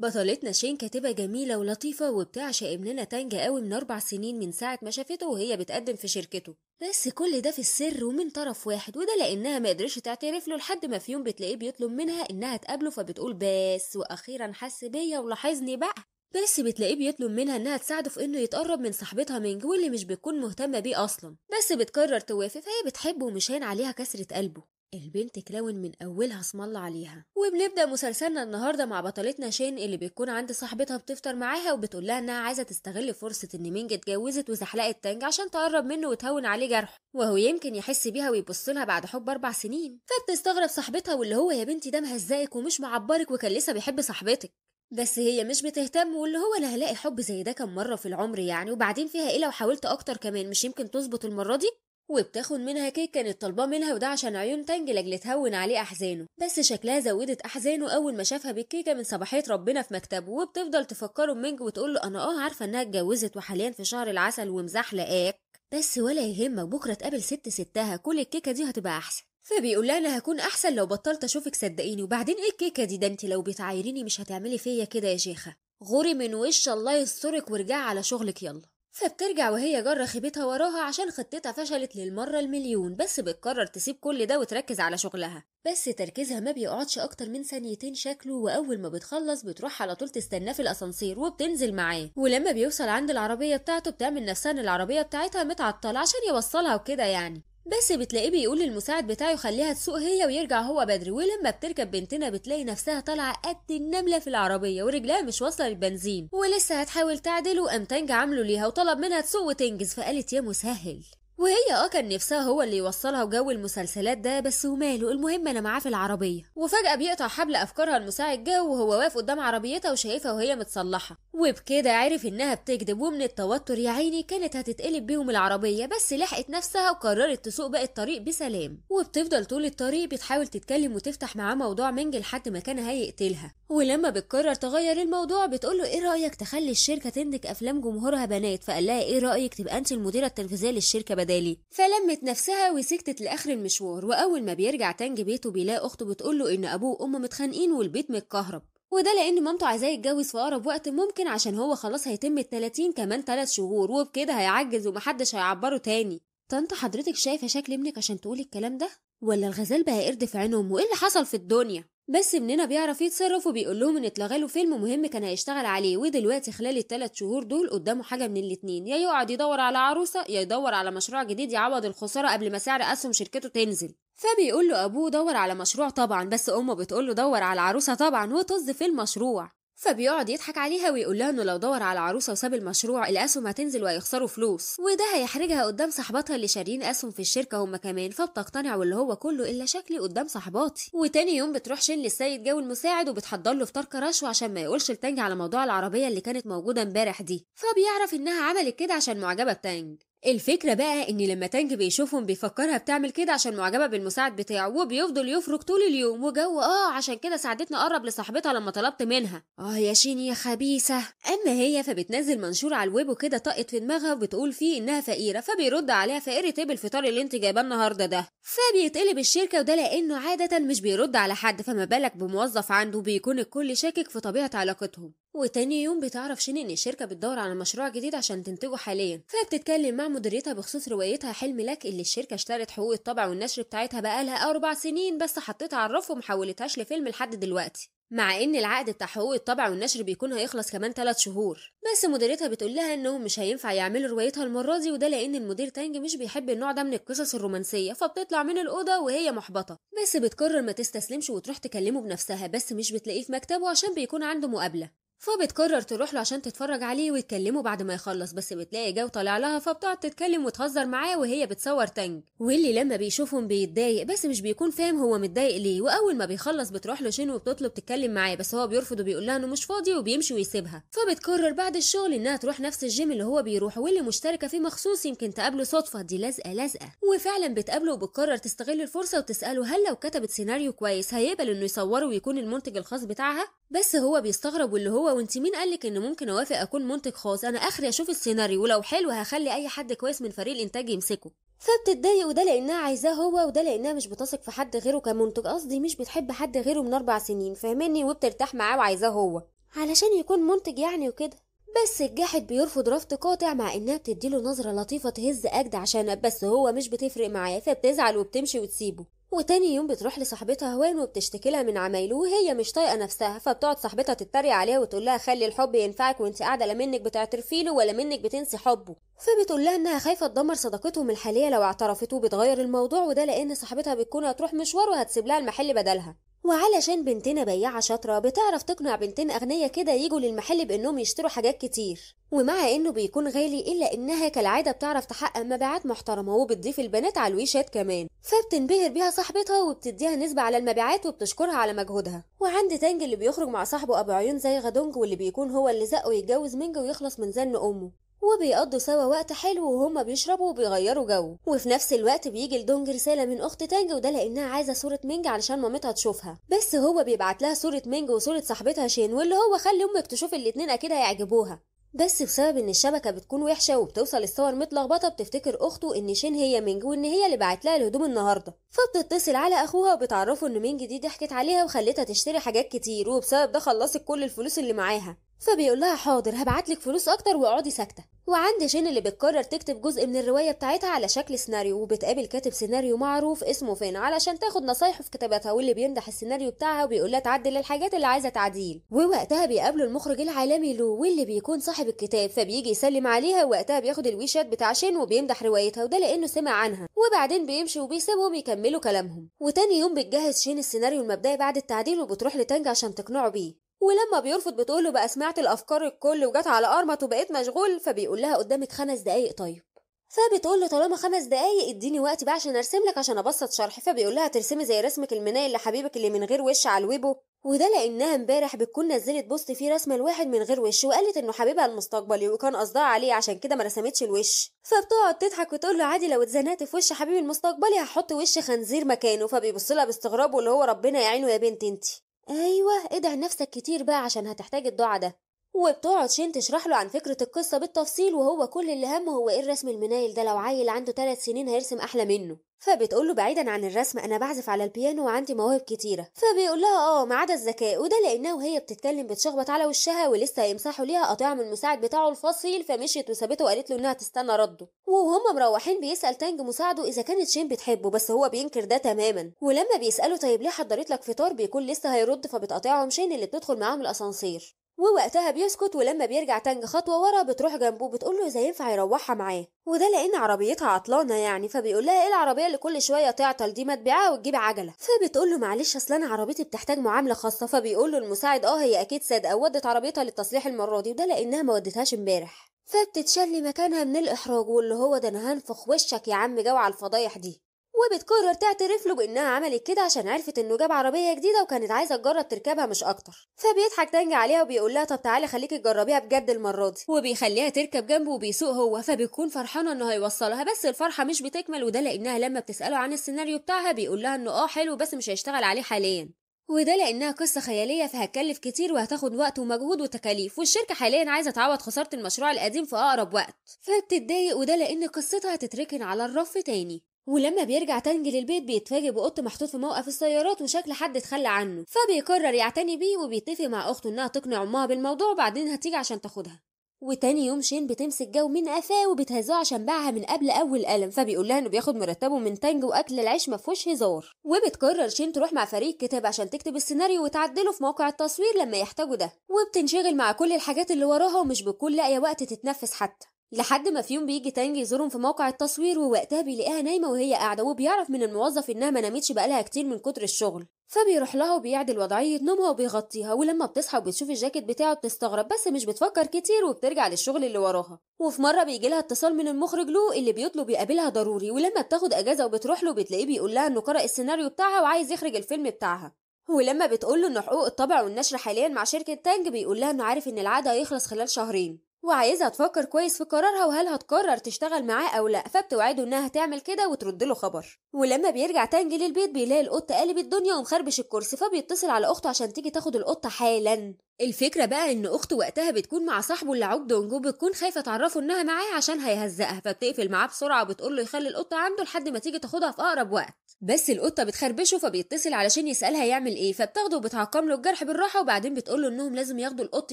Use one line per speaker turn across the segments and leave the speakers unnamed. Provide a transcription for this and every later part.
بطلتنا شين كاتبة جميلة ولطيفة وبتعشق ابننا تانجا قوي من أربع سنين من ساعة ما شافته وهي بتقدم في شركته بس كل ده في السر ومن طرف واحد وده لأنها ما قدرش تعترف له لحد ما في يوم بتلاقيه بيطلب منها إنها تقابله فبتقول بس وأخيرا حس بيا ولاحظني بقى بس بتلاقيه بيطلب منها انها تساعده في انه يتقرب من صاحبتها مينج واللي مش بتكون مهتمه بيه اصلا بس بتقرر توافق فهي بتحبه ومش هين عليها كسره قلبه البنت كلاون من أولها اسم الله عليها وبنبدأ مسلسلنا النهاردة مع بطلتنا شين اللي بتكون عند صاحبتها بتفطر معاها وبتقول لها إنها عايزة تستغل فرصة إن مينج اتجوزت وزحلقت تانج عشان تقرب منه وتهون عليه جرحه وهو يمكن يحس بيها ويبص لها بعد حب أربع سنين فبتستغرب صاحبتها واللي هو يا بنتي ده مهزقك ومش معبرك وكان لسه بيحب صاحبتك بس هي مش بتهتم واللي هو انا هلاقي حب زي ده كم مره في العمر يعني وبعدين فيها ايه لو حاولت اكتر كمان مش يمكن تظبط المره دي وبتاخد منها كيك كانت طالباه منها وده عشان عيون تانج لاجل تهون عليه احزانه بس شكلها زودت احزانه اول ما شافها بالكيكه من صباحيه ربنا في مكتبه وبتفضل تفكره بمنج وتقول له انا اه عارفه انها اتجوزت وحاليا في شهر العسل ومزحلقاك بس ولا يهمك بكره تقابل ست ستها كل الكيكه دي هتبقى احسن فبيقول لها انا هكون احسن لو بطلت اشوفك صدقيني وبعدين ايه الكيكه دي ده انت لو بتعايريني مش هتعملي فيا كده يا شيخه غوري من وش الله يسترك وارجعي على شغلك يلا فبترجع وهي جارة خيبتها وراها عشان خطتها فشلت للمرة المليون بس بتقرر تسيب كل ده وتركز على شغلها بس تركيزها ما بيقعدش أكتر من ثانيتين شكله وأول ما بتخلص بتروح على طول تستناه في الأسانسير وبتنزل معاه ولما بيوصل عند العربية بتاعته بتعمل نفسها إن العربية بتاعتها متعطلة عشان يوصلها وكده يعني بس بتلاقيه بيقول للمساعد بتاعه خليها تسوق هي ويرجع هو بدري ولما بتركب بنتنا بتلاقي نفسها طالعه قد النمله في العربيه ورجلها مش واصله للبنزين ولسه هتحاول تعدله وقام تنج عامله ليها وطلب منها تسوق وتنجز فقالت يا مسهل وهي اه كان نفسها هو اللي يوصلها وجو المسلسلات ده بس وماله المهم انا معاه في العربيه وفجاه بيقطع حبل افكارها المساعد جه وهو واقف قدام عربيتها وشايفها وهي متصلحه وبكده عرف انها بتكذب ومن التوتر يا عيني كانت هتتقلب بيهم العربيه بس لحقت نفسها وقررت تسوق باقي الطريق بسلام وبتفضل طول الطريق بتحاول تتكلم وتفتح معاه موضوع منجل لحد ما كان هيقتلها ولما بتقرر تغير الموضوع بتقول له ايه رايك تخلي الشركه تنتج افلام جمهورها بنات فقال لها ايه رايك تبقى انت المديره التنفيذيه للشركه بدالي فلمت نفسها وسكتت لاخر المشوار واول ما بيرجع تانج بيته بيلاقي اخته بتقول له ان ابوه وامه متخانقين والبيت متكهرب وده لان مامته عايزاه يتجوز في اقرب وقت ممكن عشان هو خلاص هيتم ال 30 كمان 3 شهور وبكده هيعجز ومحدش هيعبره تاني طنط حضرتك شايفه شكل ابنك عشان تقولي الكلام ده ولا الغزال بقى قرد في عينهم وايه اللي حصل في الدنيا بس ابننا بيعرف يتصرف وبيقول لهم ان اتلغى له فيلم مهم كان هيشتغل عليه ودلوقتي خلال الثلاث شهور دول قدامه حاجه من الاتنين يا يقعد يدور على عروسه يا يدور على مشروع جديد يعوض الخساره قبل ما سعر اسهم شركته تنزل فبيقول له ابوه دور على مشروع طبعا بس امه بتقول له دور على عروسه طبعا وطز في المشروع فبيقعد يضحك عليها ويقول لها انه لو دور على عروسه وساب المشروع الاسهم هتنزل وهيخسروا فلوس وده هيحرجها قدام صاحباتها اللي شاريين اسهم في الشركه هم كمان فبتقتنع واللي هو كله الا شكلي قدام صاحباتي وتاني يوم بتروح شين للسيد جو المساعد وبتحضر له فطار كراشو عشان ما يقولش لتانج على موضوع العربيه اللي كانت موجوده امبارح دي فبيعرف انها عملت كده عشان معجبه بتانج الفكرة بقى إن لما تانج بيشوفهم بيفكرها بتعمل كده عشان معجبة بالمساعد بتاعه وبيفضل يفرك طول اليوم وجو آه عشان كده ساعدتني أقرب لصاحبتها لما طلبت منها آه يا شين يا خبيثة أما هي فبتنزل منشور على الويب وكده طقت في دماغها وبتقول فيه إنها فقيرة فبيرد عليها فقيرة إيه طيب بالفطار اللي أنت جايباه النهاردة ده فبيتقلب الشركة وده لأنه عادة مش بيرد على حد فما بالك بموظف عنده بيكون الكل شاكك في طبيعة علاقتهم وتاني يوم بتعرف شين ان الشركه بتدور على مشروع جديد عشان تنتجه حاليا فبتتكلم مع مديرتها بخصوص روايتها حلم لك اللي الشركه اشترت حقوق الطبع والنشر بتاعتها بقالها اربع سنين بس حطيتها على الرف ومحولتهاش لفيلم لحد دلوقتي مع ان العقد بتاع حقوق الطبع والنشر بيكون هيخلص كمان 3 شهور بس مديرتها بتقول لها انهم مش هينفع يعملوا روايتها المره دي وده لان المدير تانج مش بيحب النوع ده من القصص الرومانسيه فبتطلع من الاوضه وهي محبطه بس بتقرر ما تستسلمش وتروح تكلمه بنفسها بس مش بتلاقيه في مكتبه عشان بيكون عنده مقابله فبتقرر تروح له عشان تتفرج عليه ويتكلموا بعد ما يخلص بس بتلاقي جو طالع لها فبتقعد تتكلم وتهزر معاه وهي بتصور تانج واللي لما بيشوفهم بيتضايق بس مش بيكون فاهم هو متضايق ليه واول ما بيخلص بتروح له شين وبتطلب تتكلم معاه بس هو بيرفض وبيقول لها انه مش فاضي وبيمشي ويسيبها فبتقرر بعد الشغل انها تروح نفس الجيم اللي هو بيروحه واللي مشتركه فيه مخصوص يمكن تقابله صدفه دي لازقه لازقه وفعلا بتقابله وبتقرر تستغل الفرصه وتساله هل لو كتبت سيناريو كويس هيقبل انه يصوره ويكون المنتج الخاص بتاعها بس هو بيستغرب واللي هو هو وانت مين قالك ان ممكن اوافق اكون منتج خاص انا اخري اشوف السيناريو ولو حلو هخلي اي حد كويس من فريق الانتاج يمسكه فبتتضايق وده لانها عايزاه هو وده لانها مش بتثق في حد غيره كمنتج قصدي مش بتحب حد غيره من اربع سنين فاهماني وبترتاح معاه وعايزاه هو علشان يكون منتج يعني وكده بس الجاحد بيرفض رفض قاطع مع انها بتديله نظره لطيفه تهز اجد عشانه بس هو مش بتفرق معاه فبتزعل وبتمشي وتسيبه وتاني يوم بتروح لصاحبتها هوان وبتشتكي لها من عمايله وهي مش طايقه نفسها فبتقعد صاحبتها تتريق عليها وتقول لها خلي الحب ينفعك وانت قاعده لا منك بتعترفي له ولا منك بتنسي حبه فبتقول لها انها خايفه تدمر صداقتهم الحاليه لو اعترفت وبتغير الموضوع وده لان صاحبتها بتكون هتروح مشوار وهتسيب لها المحل بدلها وعلشان بنتنا بياعة شاطرة بتعرف تقنع بنتين أغنية كده يجوا للمحل بإنهم يشتروا حاجات كتير ومع إنه بيكون غالي إلا إنها كالعادة بتعرف تحقق مبيعات محترمة وبتضيف البنات على الويشات كمان فبتنبهر بيها صاحبتها وبتديها نسبة على المبيعات وبتشكرها على مجهودها وعند تانج اللي بيخرج مع صاحبه أبو عيون زي غدونج واللي بيكون هو اللي زقه يتجوز منج ويخلص من زن أمه وبيقضوا سوا وقت حلو وهما بيشربوا وبيغيروا جو وفي نفس الوقت بيجي لدونج رساله من اخت تانج وده لانها عايزه صوره مينج علشان مامتها تشوفها بس هو بيبعت لها صوره مينج وصوره صاحبتها شين واللي هو خلي امك تشوف الاتنين اكيد هيعجبوها بس بسبب ان الشبكه بتكون وحشه وبتوصل الصور متلخبطه بتفتكر اخته ان شين هي مينج وان هي اللي بعت لها الهدوم النهارده فبتتصل على اخوها وبتعرفه ان مينج دي ضحكت عليها وخلتها تشتري حاجات كتير وبسبب ده خلصت كل الفلوس اللي معاها فبيقول لها حاضر هبعتلك فلوس اكتر واقعدي ساكته وعند جين اللي بتقرر تكتب جزء من الروايه بتاعتها على شكل سيناريو وبتقابل كاتب سيناريو معروف اسمه فين علشان تاخد نصايحه في كتاباتها واللي بيمدح السيناريو بتاعها وبيقول لها تعدل الحاجات اللي عايزه تعديل ووقتها بيقابلوا المخرج العالمي لو واللي بيكون صاحب الكتاب فبيجي يسلم عليها ووقتها بياخد الويشات بتاع شين وبيمدح روايتها وده لانه سمع عنها وبعدين بيمشي وبيسيبهم يكملوا كلامهم وتاني يوم بتجهز شين السيناريو المبدئي بعد التعديل وبتروح لتانج عشان تقنعه بيه ولما بيرفض بتقوله بقى سمعت الافكار الكل وجت على قرمط وبقيت مشغول فبيقول لها قدامك خمس دقايق طيب فبتقول له طالما خمس دقايق اديني وقت بقى عشان ارسم لك عشان ابسط شرحي فبيقول لها ترسمي زي رسمك اللي لحبيبك اللي من غير وش على الويبو وده لانها امبارح بتكون نزلت بوست فيه رسمه لواحد من غير وش وقالت انه حبيبها المستقبلي وكان قصدها عليه عشان كده ما رسمتش الوش فبتقعد تضحك وتقول له عادي لو اتزنقت في وش حبيبي المستقبلي هحط وش خنزير مكانه فبيبص لها باستغراب واللي هو ربنا يعينه يا بنت انتي ايوه ادعي نفسك كتير بقى عشان هتحتاج الدعاء ده وبتقعد شين تشرح له عن فكرة القصة بالتفصيل وهو كل اللي همه هو ايه الرسم المنايل ده لو عيل عنده 3 سنين هيرسم أحلى منه فبتقول له بعيدا عن الرسم أنا بعزف على البيانو وعندي مواهب كتيرة فبيقول لها اه ما عدا الذكاء وده لأنها وهي بتتكلم بتشخبط على وشها ولسه هيمسحوا ليها قطيع من المساعد بتاعه الفصيل فمشيت وسابته وقالت له إنها تستنى رده وهما مروحين بيسأل تانج مساعده إذا كانت شين بتحبه بس هو بينكر ده تماما ولما بيسأله طيب ليه حضرت لك فطار بيكون لسه هيرد فبتقاطعهم شين اللي بتدخل معاهم الأسانسير ووقتها بيسكت ولما بيرجع تانج خطوه ورا بتروح جنبه بتقول له اذا ينفع يروحها معاه وده لان عربيتها عطلانه يعني فبيقول لها ايه العربيه اللي كل شويه تعطل دي ما تبيعها وتجيب عجله فبتقول له معلش اصل انا عربيتي بتحتاج معامله خاصه فبيقول له المساعد اه هي اكيد صادقه ودت عربيتها للتصليح المره دي وده لانها ما ودتهاش امبارح فبتتشل مكانها من الإحراج واللي هو ده أنا هنفخ وشك يا عم جو على الفضايح دي وبتقرر تعترف له بانها عملت كده عشان عرفت انه جاب عربيه جديده وكانت عايزه تجرب تركبها مش اكتر فبيضحك تانجي عليها وبيقول لها طب تعالي خليكي تجربيها بجد المره دي وبيخليها تركب جنبه وبيسوق هو فبتكون فرحانه انه هيوصلها بس الفرحه مش بتكمل وده لانها لما بتساله عن السيناريو بتاعها بيقول لها انه اه حلو بس مش هيشتغل عليه حاليا وده لانها قصه خياليه فهتكلف كتير وهتاخد وقت ومجهود وتكاليف والشركه حاليا عايزه تعوض خساره المشروع القديم في اقرب وقت فبتتضايق وده لان قصتها هتتركن على الرف تاني ولما بيرجع تانج للبيت بيتفاجئ بقط محطوط في موقف السيارات وشكل حد اتخلى عنه فبيقرر يعتني بيه وبيتفق مع اخته انها تقنع امها بالموضوع وبعدين هتيجي عشان تاخدها وتاني يوم شين بتمسك جو من قفاه وبتهزه عشان باعها من قبل اول قلم فبيقول لها انه بياخد مرتبه من تانج واكل العيش مفهوش هزار وبتقرر شين تروح مع فريق كتاب عشان تكتب السيناريو وتعدله في موقع التصوير لما يحتاجوا ده وبتنشغل مع كل الحاجات اللي وراها ومش بتكون لاقيه وقت تتنفس حتى لحد ما في يوم بيجي تانج يزورهم في موقع التصوير ووقتها بيلاقيها نايمه وهي قاعده وبيعرف من الموظف انها ما نامتش بقالها كتير من كتر الشغل فبيروح لها وبيعدل وضعيه نومها وبيغطيها ولما بتصحى وبتشوف الجاكيت بتاعه بتستغرب بس مش بتفكر كتير وبترجع للشغل اللي وراها وفي مره بيجي لها اتصال من المخرج لو اللي بيطلب يقابلها ضروري ولما بتاخد اجازه وبتروح له بتلاقيه بيقول لها انه قرأ السيناريو بتاعها وعايز يخرج الفيلم بتاعها ولما بتقول له ان حقوق الطبع والنشر حاليا مع شركه تانج بيقول لها انه عارف ان العقد هيخلص خلال شهرين وعايزها تفكر كويس في قرارها وهل هتقرر تشتغل معاه او لا فبتوعده انها تعمل كده وترد له خبر ولما بيرجع تانجي للبيت بيلاقي القطه قالب الدنيا ومخربش الكرسي فبيتصل على اخته عشان تيجي تاخد القطه حالا الفكرة بقى ان اخته وقتها بتكون مع صاحبه اللي عض ونجو بتكون خايفة تعرفه انها معاه عشان هيهزقها فبتقفل معاه بسرعة وبتقول له يخلي القطة عنده لحد ما تيجي تاخدها في اقرب وقت بس القطة بتخربشه فبيتصل علشان يسألها يعمل ايه فبتاخده وبتعقم له الجرح بالراحة وبعدين بتقول له انهم لازم ياخدوا القط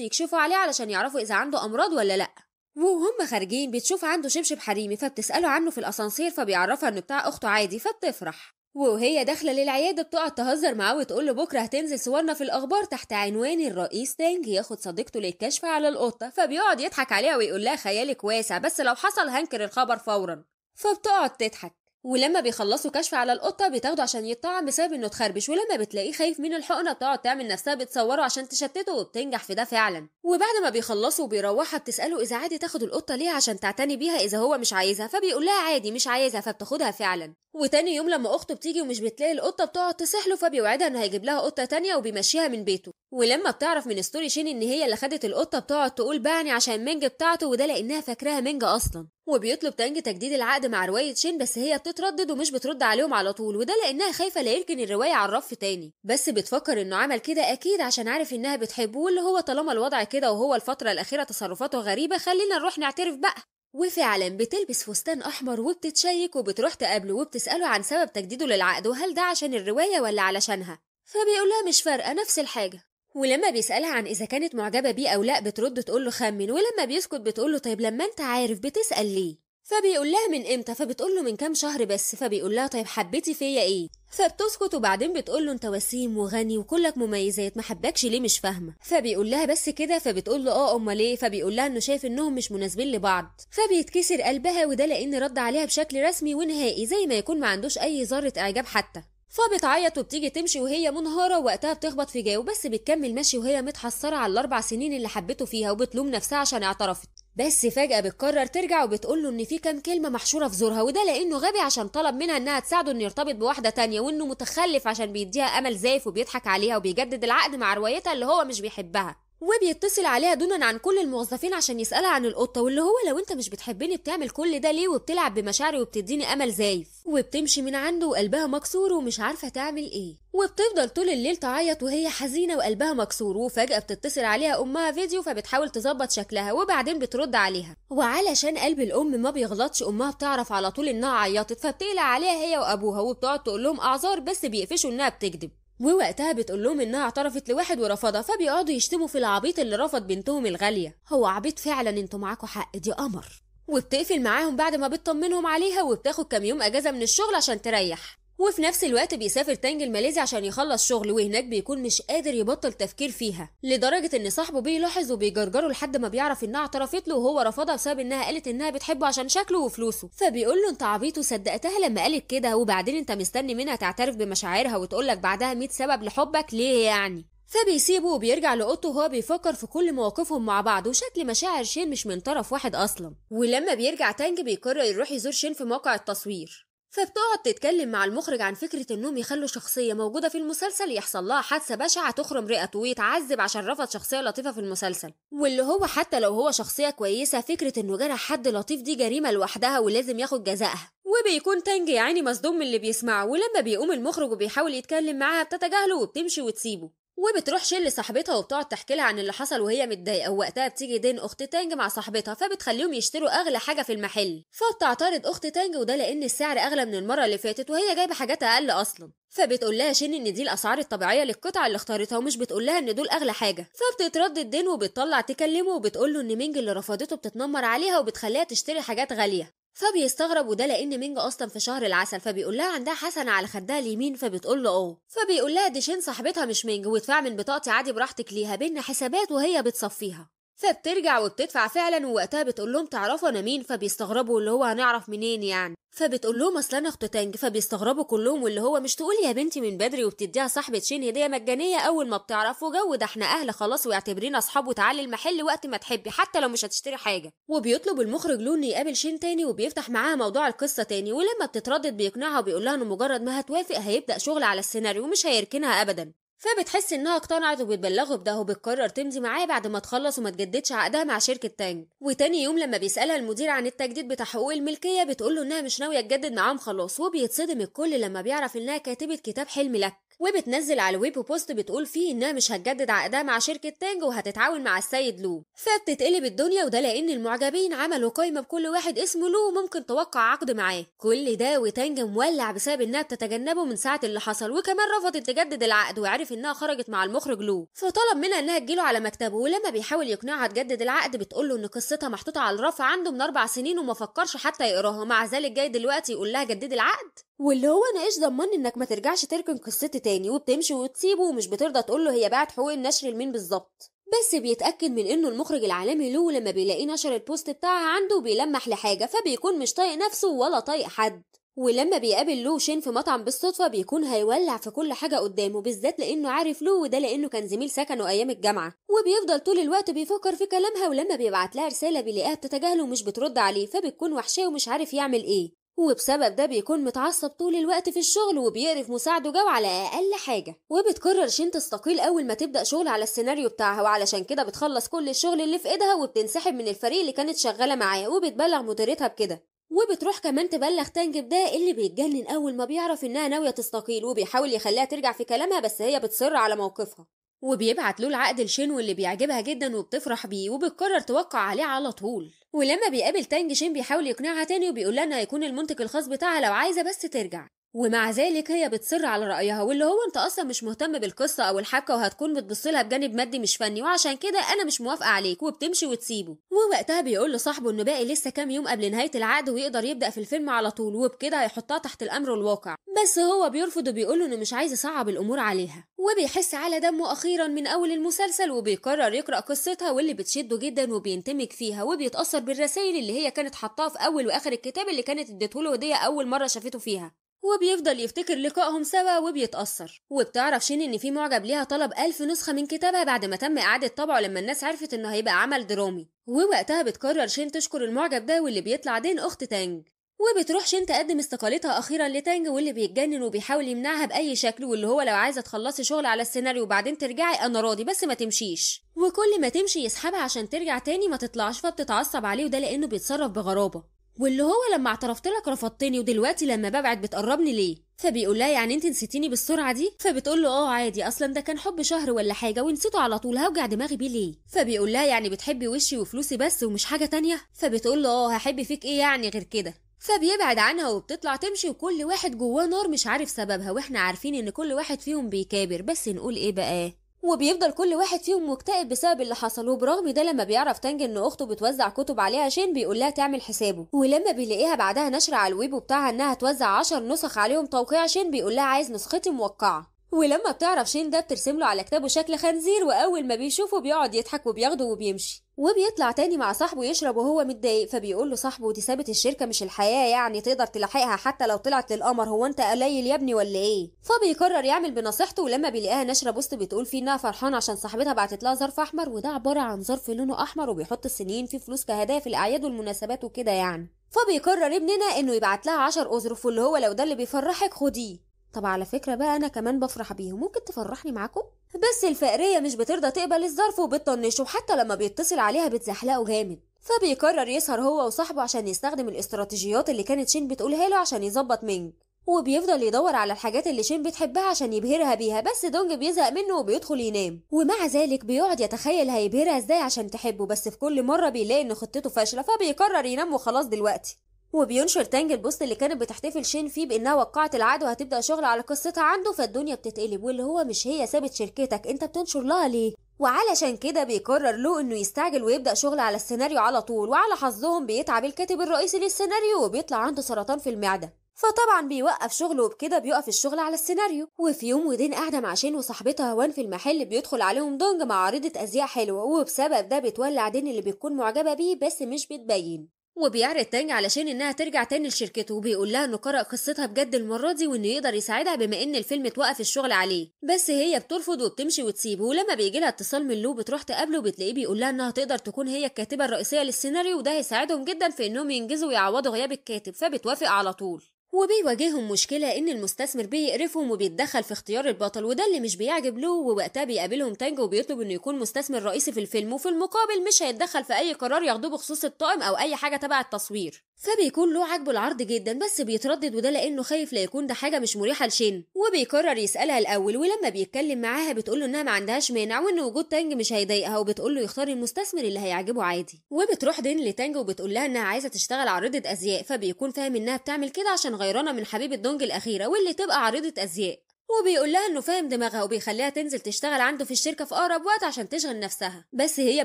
يكشفوا عليه علشان يعرفوا اذا عنده امراض ولا لا وهم خارجين بتشوف عنده شبشب حريمي فبتسأله عنه في الأسانسير فبيعرفها إنه بتاع أخته عادي فبتفرح وهي داخله للعياده بتقعد تهزر معاه وتقول له بكره هتنزل صورنا في الاخبار تحت عنوان الرئيس تانج ياخد صديقته للكشف على القطه فبيقعد يضحك عليها ويقول لها خيالك واسع بس لو حصل هنكر الخبر فورا فبتقعد تضحك ولما بيخلصوا كشف على القطه بتاخده عشان يتطعم بسبب انه اتخربش ولما بتلاقيه خايف من الحقنه بتقعد تعمل نفسها بتصوره عشان تشتته وبتنجح في ده فعلا وبعد ما بيخلصوا وبيروحها بتساله اذا عادي تاخد القطه ليه عشان تعتني بيها اذا هو مش عايزها فبيقول لها عادي مش عايزها فبتاخدها فعلا وتاني يوم لما اخته بتيجي ومش بتلاقي القطه بتقعد تصيح له فبيوعدها انه هيجيب لها قطه تانية وبيمشيها من بيته ولما بتعرف من ستوري شين ان هي اللي خدت القطه بتقعد تقول بعني عشان منج بتاعته وده لانها فاكراها منج اصلا وبيطلب تانج تجديد العقد مع رواية شين بس هي بتتردد ومش بترد عليهم على طول وده لأنها خايفة لا يركن الرواية على الرف تاني بس بتفكر إنه عمل كده أكيد عشان عارف إنها بتحبه واللي هو طالما الوضع كده وهو الفترة الأخيرة تصرفاته غريبة خلينا نروح نعترف بقى وفعلا بتلبس فستان احمر وبتتشيك وبتروح تقابله وبتساله عن سبب تجديده للعقد وهل ده عشان الروايه ولا علشانها فبيقولها مش فارقه نفس الحاجه ولما بيسألها عن إذا كانت معجبة بيه أو لأ بترد تقول له خمن ولما بيسكت بتقول له طيب لما أنت عارف بتسأل ليه فبيقول لها من امتى فبتقول له من كام شهر بس فبيقول لها طيب حبيتي فيا ايه فبتسكت وبعدين بتقول له انت وسيم وغني وكلك مميزات ما حبكش ليه مش فاهمه فبيقول لها بس كده فبتقول له اه امال ايه فبيقول لها انه شايف انهم مش مناسبين لبعض فبيتكسر قلبها وده لان رد عليها بشكل رسمي ونهائي زي ما يكون ما عندوش اي ذره اعجاب حتى فبتعيط وبتيجي تمشي وهي منهارة وقتها بتخبط في جاي وبس بتكمل ماشي وهي متحسرة على الأربع سنين اللي حبته فيها وبتلوم نفسها عشان اعترفت بس فجأة بتقرر ترجع وبتقوله إن في كام كلمة محشورة في زورها وده لأنه غبي عشان طلب منها إنها تساعده إنه يرتبط بواحدة تانية وإنه متخلف عشان بيديها أمل زايف وبيضحك عليها وبيجدد العقد مع روايتها اللي هو مش بيحبها وبيتصل عليها دونا عن كل الموظفين عشان يسألها عن القطة واللي هو لو انت مش بتحبني بتعمل كل ده ليه وبتلعب بمشاعري وبتديني امل زايف وبتمشي من عنده وقلبها مكسور ومش عارفة تعمل ايه وبتفضل طول الليل تعيط وهي حزينة وقلبها مكسور وفجأة بتتصل عليها امها فيديو فبتحاول تظبط شكلها وبعدين بترد عليها وعلشان قلب الام ما بيغلطش امها بتعرف على طول انها عيطت فبتقلق عليها هي وابوها وبتقعد تقول لهم اعذار بس بيقفشوا انها بتكذب ووقتها بتقول لهم انها اعترفت لواحد ورفضها فبيقعدوا يشتموا في العبيط اللي رفض بنتهم الغاليه هو عبيط فعلا انتوا معاكوا حق دي قمر وبتقفل معاهم بعد ما بتطمنهم عليها وبتاخد كام يوم اجازه من الشغل عشان تريح وفي نفس الوقت بيسافر تانج الماليزي عشان يخلص شغل وهناك بيكون مش قادر يبطل تفكير فيها لدرجة ان صاحبه بيلاحظ وبيجرجره لحد ما بيعرف انها اعترفت له وهو رفضها بسبب انها قالت انها بتحبه عشان شكله وفلوسه فبيقول له انت عبيط وصدقتها لما قالت كده وبعدين انت مستني منها تعترف بمشاعرها وتقول لك بعدها 100 سبب لحبك ليه يعني فبيسيبه وبيرجع لأوضته وهو بيفكر في كل مواقفهم مع بعض وشكل مشاعر شين مش من طرف واحد أصلا ولما بيرجع تانج بيقرر يروح يزور شين في موقع التصوير فبتقعد تتكلم مع المخرج عن فكرة انهم يخلوا شخصية موجودة في المسلسل يحصل لها حادثة بشعة تخرم رئته ويتعذب عشان رفض شخصية لطيفة في المسلسل واللي هو حتى لو هو شخصية كويسة فكرة انه جرح حد لطيف دي جريمة لوحدها ولازم ياخد جزائها وبيكون تانج يا عيني مصدوم من اللي بيسمعه ولما بيقوم المخرج وبيحاول يتكلم معاها بتتجاهله وبتمشي وتسيبه وبتروح شيل لصاحبتها وبتقعد تحكي لها عن اللي حصل وهي متضايقه ووقتها بتيجي دين اخت تانج مع صاحبتها فبتخليهم يشتروا اغلى حاجه في المحل فبتعترض اخت تانج وده لان السعر اغلى من المره اللي فاتت وهي جايبه حاجات اقل اصلا فبتقول لها شين ان دي الاسعار الطبيعيه للقطع اللي اختارتها ومش بتقول لها ان دول اغلى حاجه فبتتردد دين وبتطلع تكلمه وبتقول له ان مينج اللي رفضته بتتنمر عليها وبتخليها تشتري حاجات غاليه فبيستغرب وده لان مينجا اصلا في شهر العسل فبيقول لها عندها حسنه على خدها اليمين فبتقول له اه فبيقول لها دي شين صاحبتها مش مينجا وادفع من بطاقتي عادي براحتك ليها بينا حسابات وهي بتصفيها فبترجع وبتدفع فعلا ووقتها بتقول لهم تعرفوا انا مين فبيستغربوا اللي هو هنعرف منين يعني فبتقول لهم اصل انا اخت تانج فبيستغربوا كلهم واللي هو مش تقول يا بنتي من بدري وبتديها صاحبه شين هديه مجانيه اول ما بتعرفوا جو ده احنا اهل خلاص واعتبرينا اصحاب وتعالي المحل وقت ما تحبي حتى لو مش هتشتري حاجه وبيطلب المخرج لون يقابل شين تاني وبيفتح معاها موضوع القصه تاني ولما بتتردد بيقنعها وبيقول لها انه مجرد ما هتوافق هيبدا شغل على السيناريو ومش هيركنها ابدا فبتحس انها اقتنعت وبتبلغه بده وبتقرر تمضي معاه بعد ما تخلص وما تجددش عقدها مع شركه تانج وتاني يوم لما بيسالها المدير عن التجديد بتاع حقوق الملكيه بتقول له انها مش ناويه تجدد معاهم خلاص وبيتصدم الكل لما بيعرف انها كاتبه كتاب حلم لك وبتنزل على الويب بوست بتقول فيه انها مش هتجدد عقدها مع شركه تانج وهتتعاون مع السيد لو فبتتقلب الدنيا وده لان المعجبين عملوا قايمه بكل واحد اسمه لو ممكن توقع عقد معاه كل ده وتانج مولع بسبب انها بتتجنبه من ساعه اللي حصل وكمان رفضت تجدد العقد وعرف انها خرجت مع المخرج لو فطلب منها انها تجيله على مكتبه ولما بيحاول يقنعها تجدد العقد بتقول له ان قصتها محطوطه على الرف عنده من اربع سنين وما فكرش حتى يقراها مع ذلك جاي دلوقتي يقول لها جددي العقد واللي هو انا ايش ضمني انك ما ترجعش تركن قصتي تاني وبتمشي وتسيبه ومش بترضى تقول له هي باعت حقوق النشر لمين بالظبط بس بيتاكد من انه المخرج العالمي لو لما بيلاقيه نشر البوست بتاعها عنده بيلمح لحاجه فبيكون مش طايق نفسه ولا طايق حد ولما بيقابل لو شين في مطعم بالصدفه بيكون هيولع في كل حاجه قدامه بالذات لانه عارف لو وده لانه كان زميل سكنه ايام الجامعه وبيفضل طول الوقت بيفكر في كلامها ولما بيبعت لها رساله بيلاقيها بتتجاهله ومش بترد عليه فبتكون وحشاه ومش عارف يعمل ايه وبسبب ده بيكون متعصب طول الوقت في الشغل وبيقرف مساعده جو على اقل حاجه وبتقرر شين تستقيل اول ما تبدا شغل على السيناريو بتاعها وعلشان كده بتخلص كل الشغل اللي في ايدها وبتنسحب من الفريق اللي كانت شغاله معاه وبتبلغ مديرتها بكده وبتروح كمان تبلغ تانج بده اللي بيتجنن اول ما بيعرف انها ناويه تستقيل وبيحاول يخليها ترجع في كلامها بس هي بتصر على موقفها وبيبعت له العقد لشينو اللي بيعجبها جدا وبتفرح بيه وبتقرر توقع عليه على طول ولما بيقابل تانج شين بيحاول يقنعها تاني وبيقول لها انه هيكون المنتج الخاص بتاعها لو عايزه بس ترجع ومع ذلك هي بتصر على رأيها واللي هو انت اصلا مش مهتم بالقصة او الحبكة وهتكون بتبصلها بجانب مادي مش فني وعشان كده انا مش موافقة عليك وبتمشي وتسيبه ووقتها بيقول لصاحبه انه باقي لسه كام يوم قبل نهاية العقد ويقدر يبدأ في الفيلم على طول وبكده هيحطها تحت الامر الواقع بس هو بيرفض وبيقول انه مش عايز يصعب الامور عليها وبيحس على دمه اخيرا من اول المسلسل وبيقرر يقرأ قصتها واللي بتشده جدا وبيندمج فيها وبيتأثر بالرسائل اللي هي كانت حطاها في اول واخر الكتاب اللي كانت اديته له هدية اول مرة شافته فيها وبيفضل يفتكر لقائهم سوا وبيتأثر وبتعرف شين ان في معجب ليها طلب ألف نسخة من كتابها بعد ما تم إعادة طبعه لما الناس عرفت انه هيبقى عمل درامي ووقتها بتقرر شين تشكر المعجب ده واللي بيطلع دين أخت تانج وبتروح شين تقدم استقالتها أخيرا لتانج واللي بيتجنن وبيحاول يمنعها بأي شكل واللي هو لو عايزة تخلصي شغل على السيناريو وبعدين ترجعي أنا راضي بس ما تمشيش وكل ما تمشي يسحبها عشان ترجع تاني ما تطلعش فبتتعصب عليه وده لأنه بيتصرف بغرابة واللي هو لما اعترفت لك رفضتني ودلوقتي لما ببعد بتقربني ليه فبيقول لها يعني انت نسيتيني بالسرعه دي فبتقول له اه عادي اصلا ده كان حب شهر ولا حاجه ونسيته على طول هوجع دماغي بيه ليه فبيقول لها يعني بتحبي وشي وفلوسي بس ومش حاجه تانية فبتقول له اه هحب فيك ايه يعني غير كده فبيبعد عنها وبتطلع تمشي وكل واحد جواه نار مش عارف سببها واحنا عارفين ان كل واحد فيهم بيكابر بس نقول ايه بقى وبيفضل كل واحد فيهم مكتئب بسبب اللي حصل وبرغم ده لما بيعرف تانج ان اخته بتوزع كتب عليها شين بيقولها تعمل حسابه ولما بيلاقيها بعدها نشر على الويب بتاعها انها توزع 10 نسخ عليهم توقيع شين بيقولها عايز نسختي موقعه ولما بتعرف شين ده بترسم له على كتابه شكل خنزير واول ما بيشوفه بيقعد يضحك وبياخده وبيمشي وبيطلع تاني مع صاحبه يشرب وهو متضايق فبيقول له صاحبه دي ثابت الشركه مش الحياه يعني تقدر تلاحقها حتى لو طلعت للقمر هو انت قليل يا ابني ولا ايه فبيقرر يعمل بنصيحته ولما بيلاقيها نشره بوست بتقول فيه انها فرحانه عشان صاحبتها بعتت لها ظرف احمر وده عباره عن ظرف لونه احمر وبيحط السنين فيه فلوس كهدايا في الاعياد والمناسبات وكده يعني فبيقرر ابننا انه يبعت لها 10 اظرف واللي هو لو ده اللي بيفرحك خديه طب على فكرة بقى أنا كمان بفرح بيه ممكن تفرحني معاكم؟ بس الفقرية مش بترضى تقبل الظرف وبتطنشه وحتى لما بيتصل عليها بتزحلقه جامد فبيقرر يسهر هو وصاحبه عشان يستخدم الاستراتيجيات اللي كانت شين بتقولها له عشان يظبط مينج وبيفضل يدور على الحاجات اللي شين بتحبها عشان يبهرها بيها بس دونج بيزهق منه وبيدخل ينام ومع ذلك بيقعد يتخيل هيبهرها ازاي عشان تحبه بس في كل مرة بيلاقي ان خطته فاشلة فبيقرر ينام وخلاص دلوقتي وبينشر تانج البوست اللي كانت بتحتفل شين فيه بانها وقعت العقد وهتبدا شغل على قصتها عنده فالدنيا بتتقلب واللي هو مش هي سابت شركتك انت بتنشر لها ليه وعلشان كده بيقرر له انه يستعجل ويبدا شغل على السيناريو على طول وعلى حظهم بيتعب الكاتب الرئيسي للسيناريو وبيطلع عنده سرطان في المعده فطبعا بيوقف شغله وبكده بيقف الشغل على السيناريو وفي يوم ودين قاعده مع شين وصاحبتها هوان في المحل بيدخل عليهم دونج مع عارضه ازياء حلوه وبسبب ده بتولع دين اللي بتكون معجبه بيه بس مش بتبين وبيعرض تاني علشان انها ترجع تاني لشركته وبيقول لها انه قرأ قصتها بجد المرة دي وانه يقدر يساعدها بما ان الفيلم اتوقف الشغل عليه بس هي بترفض وبتمشي وتسيبه ولما بيجي لها اتصال من لو بتروح تقابله وبتلاقيه بيقول لها انها تقدر تكون هي الكاتبة الرئيسية للسيناريو وده هيساعدهم جدا في انهم ينجزوا ويعوضوا غياب الكاتب فبتوافق على طول وبيواجههم مشكلة إن المستثمر بيقرفهم وبيتدخل في اختيار البطل وده اللي مش بيعجب له ووقتها بيقابلهم تانجو وبيطلب إنه يكون مستثمر رئيسي في الفيلم وفي المقابل مش هيتدخل في أي قرار ياخدوه بخصوص الطاقم أو أي حاجة تبع التصوير فبيكون له عاجبه العرض جدا بس بيتردد وده لانه خايف لا يكون ده حاجه مش مريحه لشين وبيقرر يسالها الاول ولما بيتكلم معاها بتقول له انها ما عندهاش مانع وان وجود تانج مش هيضايقها وبتقول له يختار المستثمر اللي هيعجبه عادي وبتروح دين لتانج وبتقول لها انها عايزه تشتغل عرضة ازياء فبيكون فاهم انها بتعمل كده عشان غيرانة من حبيب الدونج الأخيرة واللي تبقى عريضة أزياء وبيقول لها انه فاهم دماغها وبيخليها تنزل تشتغل عنده في الشركه في اقرب وقت عشان تشغل نفسها بس هي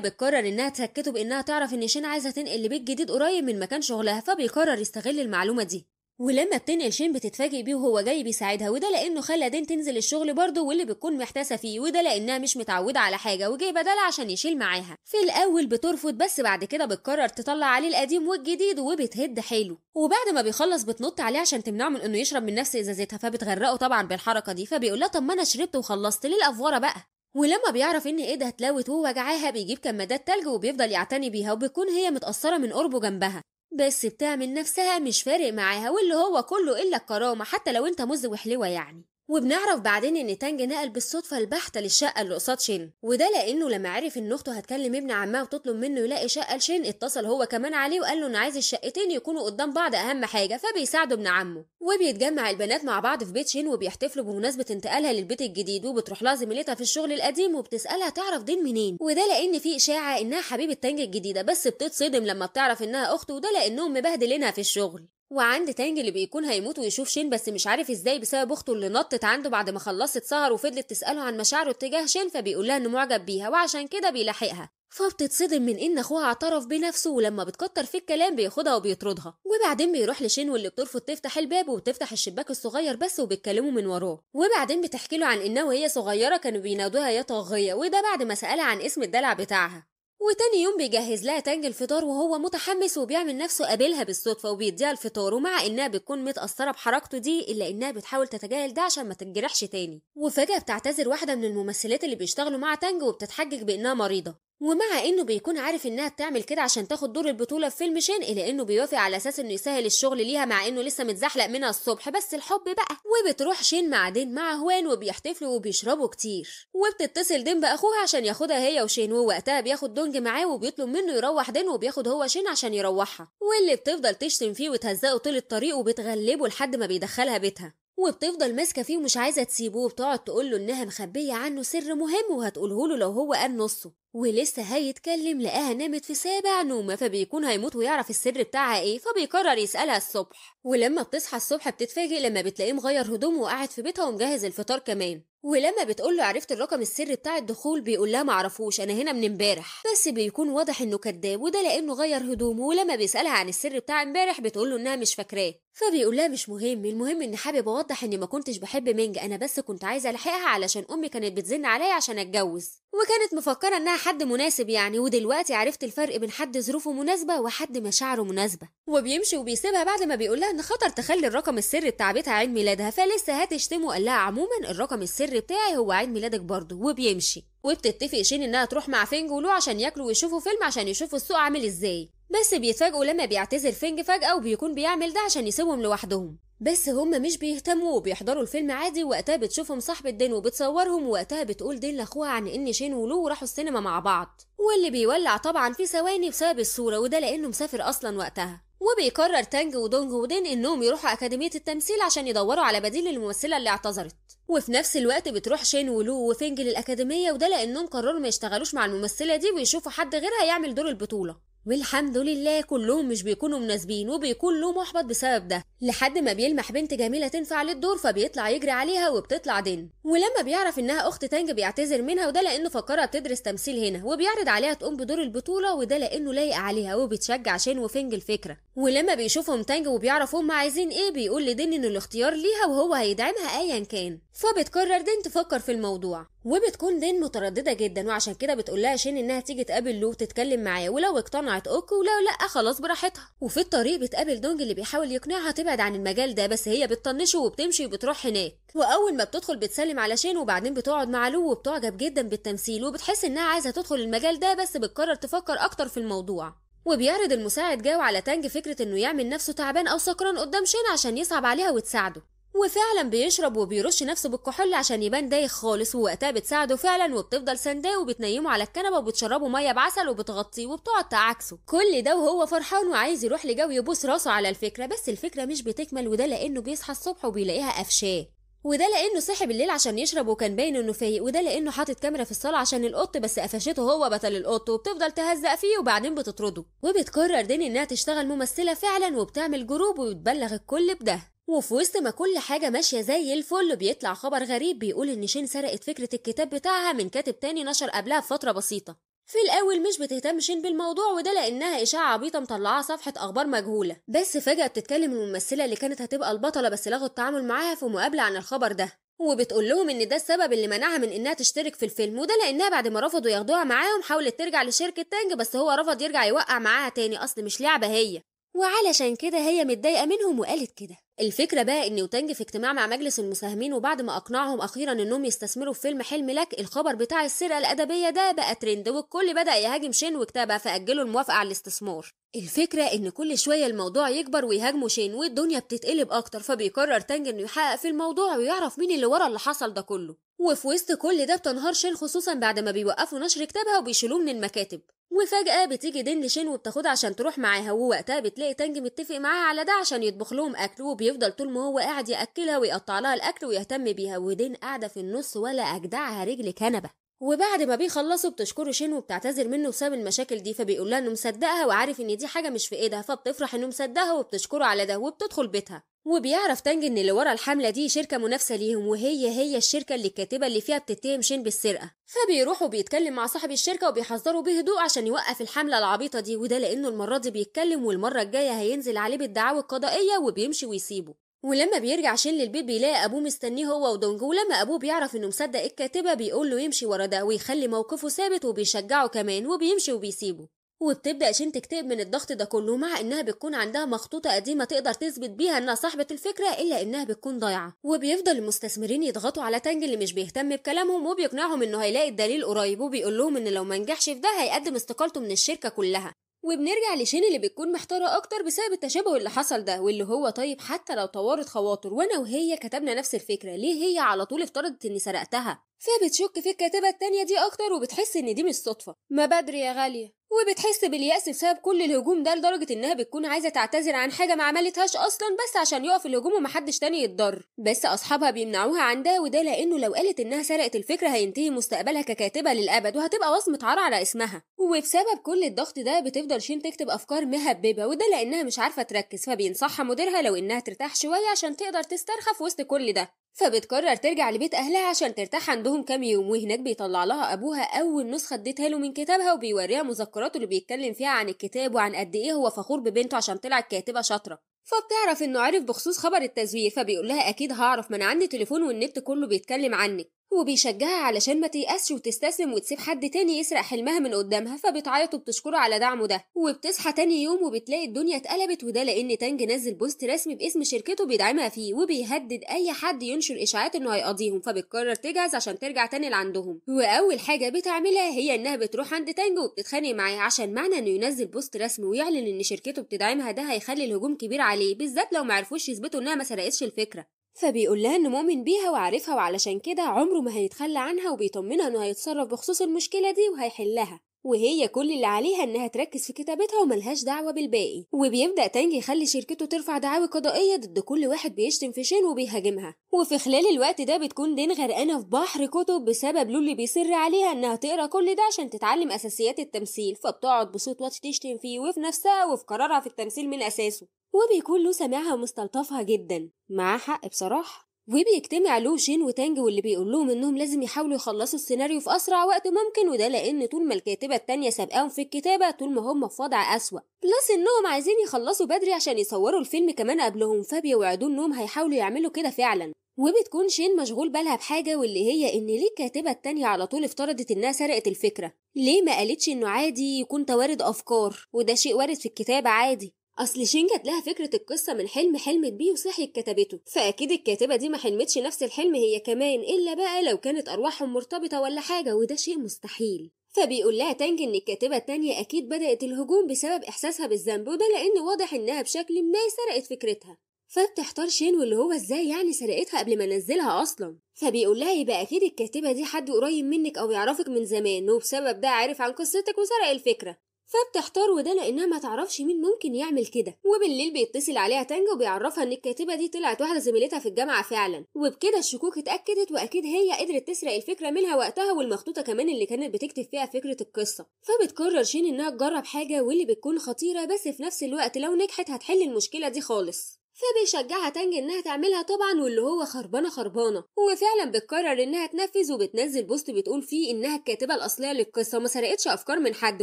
بتقرر انها تسكته بانها تعرف ان شين عايزه تنقل لبيت جديد قريب من مكان شغلها فبيقرر يستغل المعلومه دي ولما بتنقل شين بتتفاجئ بيه وهو جاي بيساعدها وده لانه خلى دين تنزل الشغل برضه واللي بتكون محتاسه فيه وده لانها مش متعوده على حاجه وجاي دلع عشان يشيل معاها في الاول بترفض بس بعد كده بتقرر تطلع عليه القديم والجديد وبتهد حيله وبعد ما بيخلص بتنط عليه عشان تمنعه من انه يشرب من نفس ازازتها فبتغرقه طبعا بالحركه دي فبيقول لها طب ما انا شربت وخلصت ليه الافوره بقى ولما بيعرف ان ايدها اتلوت ووجعاها بيجيب كمادات تلج وبيفضل يعتني بيها وبتكون هي متأثرة من قربه جنبها بس بتعمل نفسها مش فارق معاها واللي هو كله إلا الكرامة حتى لو أنت مز وحلوة يعني وبنعرف بعدين ان تانج نقل بالصدفة البحتة للشقة اللي قصاد شين وده لانه لما عرف ان اخته هتكلم ابن عمها وتطلب منه يلاقي شقة لشين اتصل هو كمان عليه وقال له انا عايز الشقتين يكونوا قدام بعض اهم حاجة فبيساعده ابن عمه وبيتجمع البنات مع بعض في بيت شين وبيحتفلوا بمناسبة انتقالها للبيت الجديد وبتروح لها زميلتها في الشغل القديم وبتسألها تعرف دين منين وده لان في اشاعة انها حبيبة تانج الجديدة بس بتتصدم لما بتعرف انها اخته وده لانهم مبهدلينها في الشغل وعند تانج اللي بيكون هيموت ويشوف شين بس مش عارف ازاي بسبب اخته اللي نطت عنده بعد ما خلصت سهر وفضلت تساله عن مشاعره اتجاه شين فبيقولها انه معجب بيها وعشان كده بيلاحقها فبتتصدم من ان اخوها اعترف بنفسه ولما بتكتر في الكلام بياخدها وبيطردها وبعدين بيروح لشين واللي بترفض تفتح الباب وبتفتح الشباك الصغير بس وبيتكلموا من وراه وبعدين بتحكي له عن انها وهي صغيره كانوا بينادوها يا طاغيه وده بعد ما سالها عن اسم الدلع بتاعها وتاني يوم بيجهز لها تانج الفطار وهو متحمس وبيعمل نفسه قابلها بالصدفه وبيديها الفطار ومع انها بتكون متاثره بحركته دي الا انها بتحاول تتجاهل ده عشان ما تتجرحش تاني وفجاه بتعتذر واحده من الممثلات اللي بيشتغلوا مع تانج وبتتحجج بانها مريضه ومع انه بيكون عارف انها بتعمل كده عشان تاخد دور البطوله في فيلم شين الا انه بيوافق على اساس انه يسهل الشغل ليها مع انه لسه متزحلق منها الصبح بس الحب بقى وبتروح شين مع دين مع هوان وبيحتفلوا وبيشربوا كتير وبتتصل دين باخوها عشان ياخدها هي وشين ووقتها بياخد دونج معاه وبيطلب منه يروح دين وبياخد هو شين عشان يروحها واللي بتفضل تشتم فيه وتهزقه طول الطريق وبتغلبه لحد ما بيدخلها بيتها وبتفضل ماسكه فيه ومش عايزه تسيبه وبتقعد تقول له انها مخبيه عنه سر مهم وهتقوله له لو هو قال نصه ولسه هيتكلم لقاها نامت في سابع نومة فبيكون هيموت ويعرف السر بتاعها ايه فبيقرر يسألها الصبح ولما بتصحى الصبح بتتفاجئ لما بتلاقيه مغير هدومه وقاعد في بيتها ومجهز الفطار كمان ولما بتقول له عرفت الرقم السري بتاع الدخول بيقول لها معرفوش انا هنا من امبارح بس بيكون واضح انه كذاب وده لانه غير هدومه ولما بيسالها عن السر بتاع امبارح بتقول له انها مش فاكراه فبيقول لها مش مهم المهم اني حابب اوضح اني ما كنتش بحب مينج انا بس كنت عايزه الحقها علشان امي كانت بتزن عليا عشان اتجوز وكانت مفكرة إنها حد مناسب يعني ودلوقتي عرفت الفرق بين حد ظروفه مناسبة وحد مشاعره مناسبة وبيمشي وبيسيبها بعد ما بيقولها إن خطر تخلي الرقم السري بتاع بيتها عيد ميلادها فلسه هتشتمه قال لها عموما الرقم السري بتاعي هو عيد ميلادك برضه وبيمشي وبتتفق شين إنها تروح مع فينج ولو عشان ياكلوا ويشوفوا فيلم عشان يشوفوا السوق عامل إزاي بس بيتفاجئوا لما بيعتذر فينج فجأة وبيكون بيعمل ده عشان يسيبهم لوحدهم بس هما مش بيهتموا وبيحضروا الفيلم عادي وقتها بتشوفهم صاحبة دين وبتصورهم وقتها بتقول دين لاخوها عن ان شين ولو راحوا السينما مع بعض واللي بيولع طبعا في ثواني بسبب الصورة وده لانه مسافر اصلا وقتها وبيقرر تانج ودونج ودين انهم يروحوا اكاديمية التمثيل عشان يدوروا على بديل للممثلة اللي اعتذرت وفي نفس الوقت بتروح شين ولو وفينج للأكاديمية وده لأنهم قرروا ما يشتغلوش مع الممثلة دي ويشوفوا حد غيرها يعمل دور البطولة والحمد لله كلهم مش بيكونوا مناسبين وبيكون له محبط بسبب ده لحد ما بيلمح بنت جميله تنفع للدور فبيطلع يجري عليها وبتطلع دين ولما بيعرف انها اخت تانج بيعتذر منها وده لانه فكرها بتدرس تمثيل هنا وبيعرض عليها تقوم بدور البطوله وده لانه لايق عليها وبتشجع شين وفينج الفكره ولما بيشوفهم تانج وبيعرف هم عايزين ايه بيقول لدين ان الاختيار ليها وهو هيدعمها ايا كان فبتقرر دين تفكر في الموضوع وبتكون لين متردده جدا وعشان كده بتقول لها شين انها تيجي تقابل لو تتكلم معاه ولو اقتنعت اوكي ولو لا خلاص براحتها وفي الطريق بتقابل دونج اللي بيحاول يقنعها تبعد عن المجال ده بس هي بتطنشه وبتمشي وبتروح هناك واول ما بتدخل بتسلم على شين وبعدين بتقعد مع لو وبتعجب جدا بالتمثيل وبتحس انها عايزه تدخل المجال ده بس بتقرر تفكر اكتر في الموضوع وبيعرض المساعد جاو على تانج فكرة انه يعمل نفسه تعبان او سكران قدام شين عشان يصعب عليها وتساعده وفعلا بيشرب وبيرش نفسه بالكحول عشان يبان دايخ خالص ووقتها بتساعده فعلا وبتفضل سنداه وبتنيمه على الكنبه وبتشربه ميه بعسل وبتغطيه وبتقعد تعاكسه كل ده وهو فرحان وعايز يروح لجو يبوس راسه على الفكره بس الفكره مش بتكمل وده لانه بيصحى الصبح وبيلاقيها قفشاه وده لانه صحي بالليل عشان يشرب وكان باين انه فايق وده لانه حاطط كاميرا في الصاله عشان القط بس قفشته هو بطل القط وبتفضل تهزق فيه وبعدين بتطرده وبتقرر ديني انها تشتغل ممثله فعلا وبتعمل جروب وبتبلغ الكل بده وفي وسط ما كل حاجة ماشية زي الفل بيطلع خبر غريب بيقول إن شين سرقت فكرة الكتاب بتاعها من كاتب تاني نشر قبلها بفترة بسيطة في الأول مش بتهتم شين بالموضوع وده لأنها إشاعة عبيطة مطلعاها صفحة أخبار مجهولة بس فجأة بتتكلم الممثلة اللي كانت هتبقى البطلة بس لغوا التعامل معاها في مقابلة عن الخبر ده وبتقول لهم ان ده السبب اللي منعها من انها تشترك في الفيلم وده لانها بعد ما رفضوا ياخدوها معاهم حاولت ترجع لشركه تانج بس هو رفض يرجع يوقع معاها تاني اصل مش لعبه هي وعلشان كده هي متضايقه منهم وقالت كده الفكرة بقى ان وتانج في اجتماع مع مجلس المساهمين وبعد ما اقنعهم اخيرا انهم يستثمروا في فيلم حلم لك الخبر بتاع السرقة الادبية ده بقى ترند والكل بدأ يهاجم شين وكتابها فأجلوا الموافقة على الاستثمار الفكرة ان كل شوية الموضوع يكبر ويهاجموا شين والدنيا بتتقلب اكتر فبيقرر تانج انه يحقق في الموضوع ويعرف مين اللي ورا اللي حصل ده كله وفي وسط كل ده بتنهار شين خصوصا بعد ما بيوقفوا نشر كتابها وبيشيلوه من المكاتب وفجأة بتيجي دين لشين وبتاخدها عشان تروح معاها ووقتها بتلاقي تانج متفق معاها على ده عشان يطبخ لهم أكل وبيفضل طول ما هو قاعد يأكلها ويقطع لها الأكل ويهتم بيها ودين قاعدة في النص ولا أجدعها رجل كنبة وبعد ما بيخلصوا بتشكره شين وبتعتذر منه بسبب المشاكل دي فبيقول لها انه مصدقها وعارف ان دي حاجه مش في ايدها فبتفرح انه مصدقها وبتشكره على ده وبتدخل بيتها وبيعرف تانج ان اللي ورا الحمله دي شركه منافسه ليهم وهي هي الشركه اللي الكاتبه اللي فيها بتتهم شين بالسرقه فبيروح وبيتكلم مع صاحب الشركه وبيحذره بهدوء عشان يوقف الحمله العبيطه دي وده لانه المره دي بيتكلم والمره الجايه هينزل عليه بالدعاوى القضائيه وبيمشي ويسيبه ولما بيرجع شين للبيت بيلاقي ابوه مستنيه هو ودونج ولما ابوه بيعرف انه مصدق الكاتبه بيقول له يمشي ورا ده ويخلي موقفه ثابت وبيشجعه كمان وبيمشي وبيسيبه وبتبدأ شين تكتئب من الضغط ده كله مع انها بتكون عندها مخطوطه قديمه تقدر تثبت بيها انها صاحبه الفكره الا انها بتكون ضايعه وبيفضل المستثمرين يضغطوا على تانج اللي مش بيهتم بكلامهم وبيقنعهم انه هيلاقي الدليل قريب وبيقول لهم ان لو ما نجحش في ده هيقدم استقالته من الشركه كلها وبنرجع لشين اللي بتكون محتارة أكتر بسبب التشابه اللي حصل ده واللي هو طيب حتى لو طورت خواطر وأنا وهي كتبنا نفس الفكرة ليه هي على طول افترضت إني سرقتها فبتشك في الكاتبة التانية دي أكتر وبتحس إن دي مش صدفة ما بدري يا غالية وبتحس باليأس بسبب كل الهجوم ده لدرجة إنها بتكون عايزة تعتذر عن حاجة ما عملتهاش أصلا بس عشان يقف الهجوم ومحدش تاني يتضر بس أصحابها بيمنعوها عن ده وده لأنه لو قالت إنها سرقت الفكرة هينتهي مستقبلها ككاتبة للأبد وهتبقى وصمة عار على اسمها وبسبب كل الضغط ده بتفضل شين تكتب أفكار مهببة وده لأنها مش عارفة تركز فبينصحها مديرها لو إنها ترتاح شوية عشان تقدر تسترخى في وسط كل ده فبتقرر ترجع لبيت أهلها عشان ترتاح عندهم كام يوم وهناك بيطلع لها أبوها أول نسخة اديتها له من كتابها وبيوريها مذكراته اللي بيتكلم فيها عن الكتاب وعن قد إيه هو فخور ببنته عشان طلعت كاتبة شاطرة فبتعرف إنه عارف بخصوص خبر التزوير فبيقول لها أكيد هعرف ما أنا عندي تليفون والنت كله بيتكلم عنك وبيشجعها علشان ما تيأسش وتستسلم وتسيب حد تاني يسرق حلمها من قدامها فبتعيط وبتشكره على دعمه ده وبتصحى تاني يوم وبتلاقي الدنيا اتقلبت وده لأن تانج نزل بوست رسمي باسم شركته بيدعمها فيه وبيهدد أي حد ينشر إشاعات إنه هيقاضيهم فبتقرر تجهز عشان ترجع تاني لعندهم وأول حاجة بتعملها هي إنها بتروح عند تانج وبتتخانق معاه عشان معنى إنه ينزل بوست رسمي ويعلن إن شركته بتدعمها ده هيخلي الهجوم كبير عليه بالذات لو معرفوش يثبتوا إنها ما سرقتش الفكرة فبيقول لها انه مؤمن بيها وعارفها وعلشان كده عمره ما هيتخلى عنها وبيطمنها انه هيتصرف بخصوص المشكله دي وهيحلها وهي كل اللي عليها انها تركز في كتابتها وملهاش دعوه بالباقي وبيبدا تانج يخلي شركته ترفع دعاوي قضائيه ضد كل واحد بيشتم في شين وبيهاجمها وفي خلال الوقت ده بتكون دين غرقانه في بحر كتب بسبب لولي بيصر عليها انها تقرا كل ده عشان تتعلم اساسيات التمثيل فبتقعد بصوت واطي تشتم فيه وفي نفسها وفي قرارها في التمثيل من اساسه وبيكون له سماعها ومستلطفها جدا معاه حق بصراحة وبيجتمع له شين وتانج واللي بيقول لهم انهم لازم يحاولوا يخلصوا السيناريو في اسرع وقت ممكن وده لان طول ما الكاتبه التانيه سابقاهم في الكتابه طول ما هم في وضع اسوا بلس انهم عايزين يخلصوا بدري عشان يصوروا الفيلم كمان قبلهم فبيوعدوه انهم هيحاولوا يعملوا كده فعلا وبتكون شين مشغول بالها بحاجه واللي هي ان ليه الكاتبه التانيه على طول افترضت انها سرقت الفكره ليه ما قالتش انه عادي يكون توارد افكار وده شيء وارد في الكتابه عادي اصل شين جات لها فكره القصه من حلم حلمت بيه وصحيت كتبته فاكيد الكاتبه دي ما حلمتش نفس الحلم هي كمان الا بقى لو كانت ارواحهم مرتبطه ولا حاجه وده شيء مستحيل فبيقول لها تانج ان الكاتبة التانية اكيد بدأت الهجوم بسبب احساسها بالذنب وده لان واضح انها بشكل ما سرقت فكرتها فبتحتار شين واللي هو ازاي يعني سرقتها قبل ما نزلها اصلا فبيقول لها يبقى اكيد الكاتبة دي حد قريب منك او يعرفك من زمان وبسبب ده عارف عن قصتك وسرق الفكرة فبتحتار وده لانها ما تعرفش مين ممكن يعمل كده وبالليل بيتصل عليها تانجا وبيعرفها ان الكاتبه دي طلعت واحده زميلتها في الجامعه فعلا وبكده الشكوك اتاكدت واكيد هي قدرت تسرق الفكره منها وقتها والمخطوطه كمان اللي كانت بتكتب فيها فكره القصه فبتقرر شين انها تجرب حاجه واللي بتكون خطيره بس في نفس الوقت لو نجحت هتحل المشكله دي خالص فبيشجعها تانج انها تعملها طبعا واللي هو خربانه خربانه وفعلا بتقرر انها تنفذ وبتنزل بوست بتقول فيه انها الكاتبه الاصليه للقصه ما سرقتش افكار من حد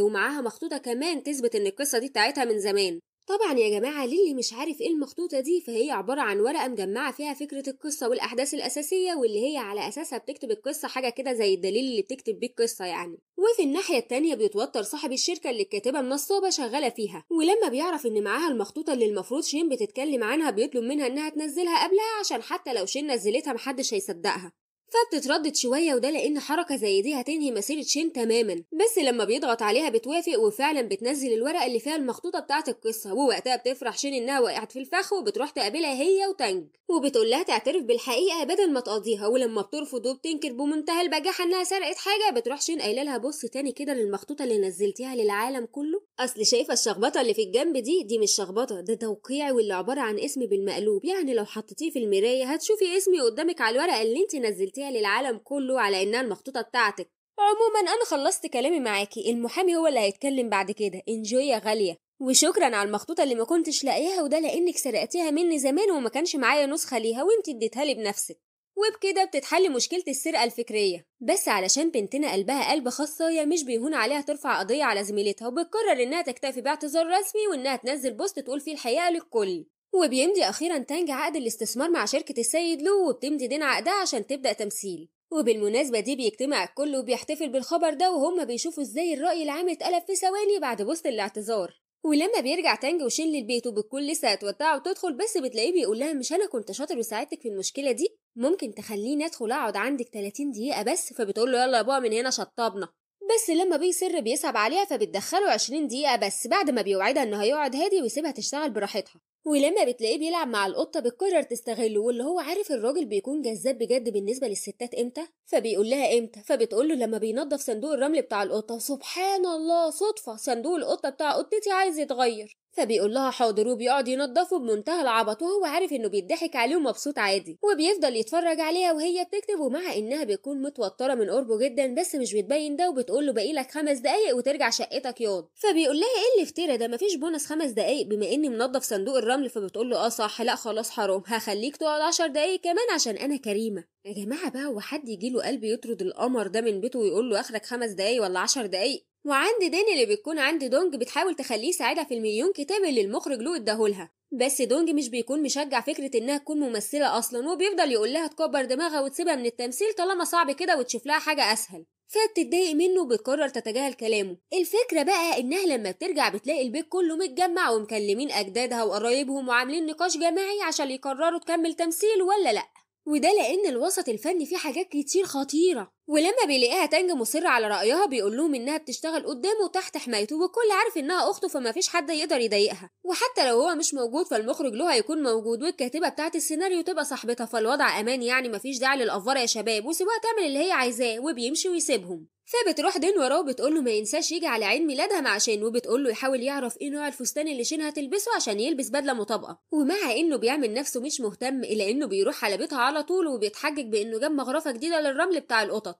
ومعاها مخطوطه كمان تثبت ان القصه دي بتاعتها من زمان طبعا يا جماعة للي مش عارف ايه المخطوطة دي فهي عبارة عن ورقة مجمعة فيها فكرة القصة والأحداث الأساسية واللي هي على أساسها بتكتب القصة حاجة كده زي الدليل اللي بتكتب بيه القصة يعني وفي الناحية التانية بيتوتر صاحب الشركة اللي الكاتبة النصابة شغالة فيها ولما بيعرف إن معاها المخطوطة اللي المفروض شين بتتكلم عنها بيطلب منها إنها تنزلها قبلها عشان حتى لو شين نزلتها محدش هيصدقها فبتتردد شوية وده لأن حركة زي دي هتنهي مسيرة شين تماما بس لما بيضغط عليها بتوافق وفعلا بتنزل الورقة اللي فيها المخطوطة بتاعة القصة ووقتها بتفرح شين إنها وقعت في الفخ وبتروح تقابلها هي وتانج وبتقول لها تعترف بالحقيقة بدل ما تقضيها ولما بترفض وبتنكر بمنتهى البجاحة إنها سرقت حاجة بتروح شين قايلة لها بص تاني كده للمخطوطة اللي نزلتيها للعالم كله أصل شايفة الشخبطة اللي في الجنب دي دي مش شخبطة ده توقيع واللي عبارة عن اسمي بالمقلوب يعني لو حطيتيه في المراية هتشوفي اسمي قدامك على الورقة اللي انت نزلتيها فيها للعالم كله على إنها المخطوطة بتاعتك عموما أنا خلصت كلامي معاكي المحامي هو اللي هيتكلم بعد كده انجوي يا غالية وشكرا على المخطوطة اللي ما كنتش لاقياها وده لأنك سرقتيها مني زمان وما كانش معايا نسخة ليها وانت اديتها لي بنفسك وبكده بتتحل مشكلة السرقة الفكرية بس علشان بنتنا قلبها قلب خصاية مش بيهون عليها ترفع قضية على زميلتها وبتقرر انها تكتفي باعتذار رسمي وانها تنزل بوست تقول فيه الحقيقة للكل وبيمضي أخيرا تانج عقد الاستثمار مع شركة السيد لو وبتمضي دين عقدها عشان تبدأ تمثيل وبالمناسبة دي بيجتمع الكل وبيحتفل بالخبر ده وهم بيشوفوا ازاي الرأي العام اتقلب في ثواني بعد بوست الاعتذار ولما بيرجع تانج وشين للبيت وبتكون لسه هتودعه وتدخل بس بتلاقيه بيقول لها مش انا كنت شاطر وساعدتك في المشكله دي ممكن تخليني ادخل اقعد عندك 30 دقيقه بس فبتقول له يلا يا بابا من هنا شطبنا بس لما بيصر بيصعب عليها فبتدخله 20 دقيقه بس بعد ما بيوعدها انه هيقعد هادي ويسيبها تشتغل براحتها ولما بتلاقيه بيلعب مع القطه بتقرر تستغله واللي هو عارف الراجل بيكون جذاب بجد بالنسبه للستات امتى فبيقول لها امتى فبتقول له لما بينظف صندوق الرمل بتاع القطه سبحان الله صدفه صندوق القطه بتاع قطتي عايز يتغير فبيقول لها حاضر وبيقعد ينضفه بمنتهى العبط وهو عارف انه بيضحك عليه ومبسوط عادي وبيفضل يتفرج عليها وهي بتكتب ومع انها بتكون متوتره من قربه جدا بس مش بتبين ده وبتقول له باقي لك خمس دقايق وترجع شقتك ياض فبيقول لها ايه اللي افترى ده مفيش بونص خمس دقايق بما اني منضف صندوق الرمل فبتقول له اه صح لا خلاص حرام هخليك تقعد عشر دقايق كمان عشان انا كريمه يا جماعه بقى هو حد يجي له قلب يطرد القمر ده من بيته ويقول له اخرك خمس دقايق ولا عشر دقايق وعند داني اللي بتكون عند دونج بتحاول تخليه يساعدها في المليون كتاب اللي المخرج له اداهولها بس دونج مش بيكون مشجع فكرة انها تكون ممثلة اصلا وبيفضل يقول لها تكبر دماغها وتسيبها من التمثيل طالما صعب كده وتشوف لها حاجة اسهل فبتتضايق منه وبتقرر تتجاهل كلامه الفكرة بقى انها لما بترجع بتلاقي البيت كله متجمع ومكلمين اجدادها وقرايبهم وعاملين نقاش جماعي عشان يقرروا تكمل تمثيل ولا لأ وده لان الوسط الفني فيه حاجات كتير خطيرة ولما بيلاقيها تانج مصرة على رأيها بيقول لهم إنها بتشتغل قدامه وتحت حمايته والكل عارف إنها أخته فما فيش حد يقدر يضايقها وحتى لو هو مش موجود فالمخرج له هيكون موجود والكاتبة بتاعة السيناريو تبقى صاحبتها فالوضع أمان يعني ما فيش داعي للأفورة يا شباب وسيبوها تعمل اللي هي عايزاه وبيمشي ويسيبهم فبتروح دين وراه وبتقول له ما ينساش يجي على عيد ميلادها مع شين وبتقول له يحاول يعرف ايه نوع الفستان اللي شين هتلبسه عشان يلبس بدله مطابقه ومع انه بيعمل نفسه مش مهتم الا انه بيروح على بيتها على طول وبيتحجج بانه جاب مغرفه جديده للرمل بتاع القطط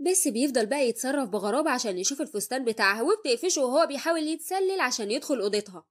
بس بيفضل بقى يتصرف بغرابة عشان يشوف الفستان بتاعها وبتقفشه وهو بيحاول يتسلل عشان يدخل أوضتها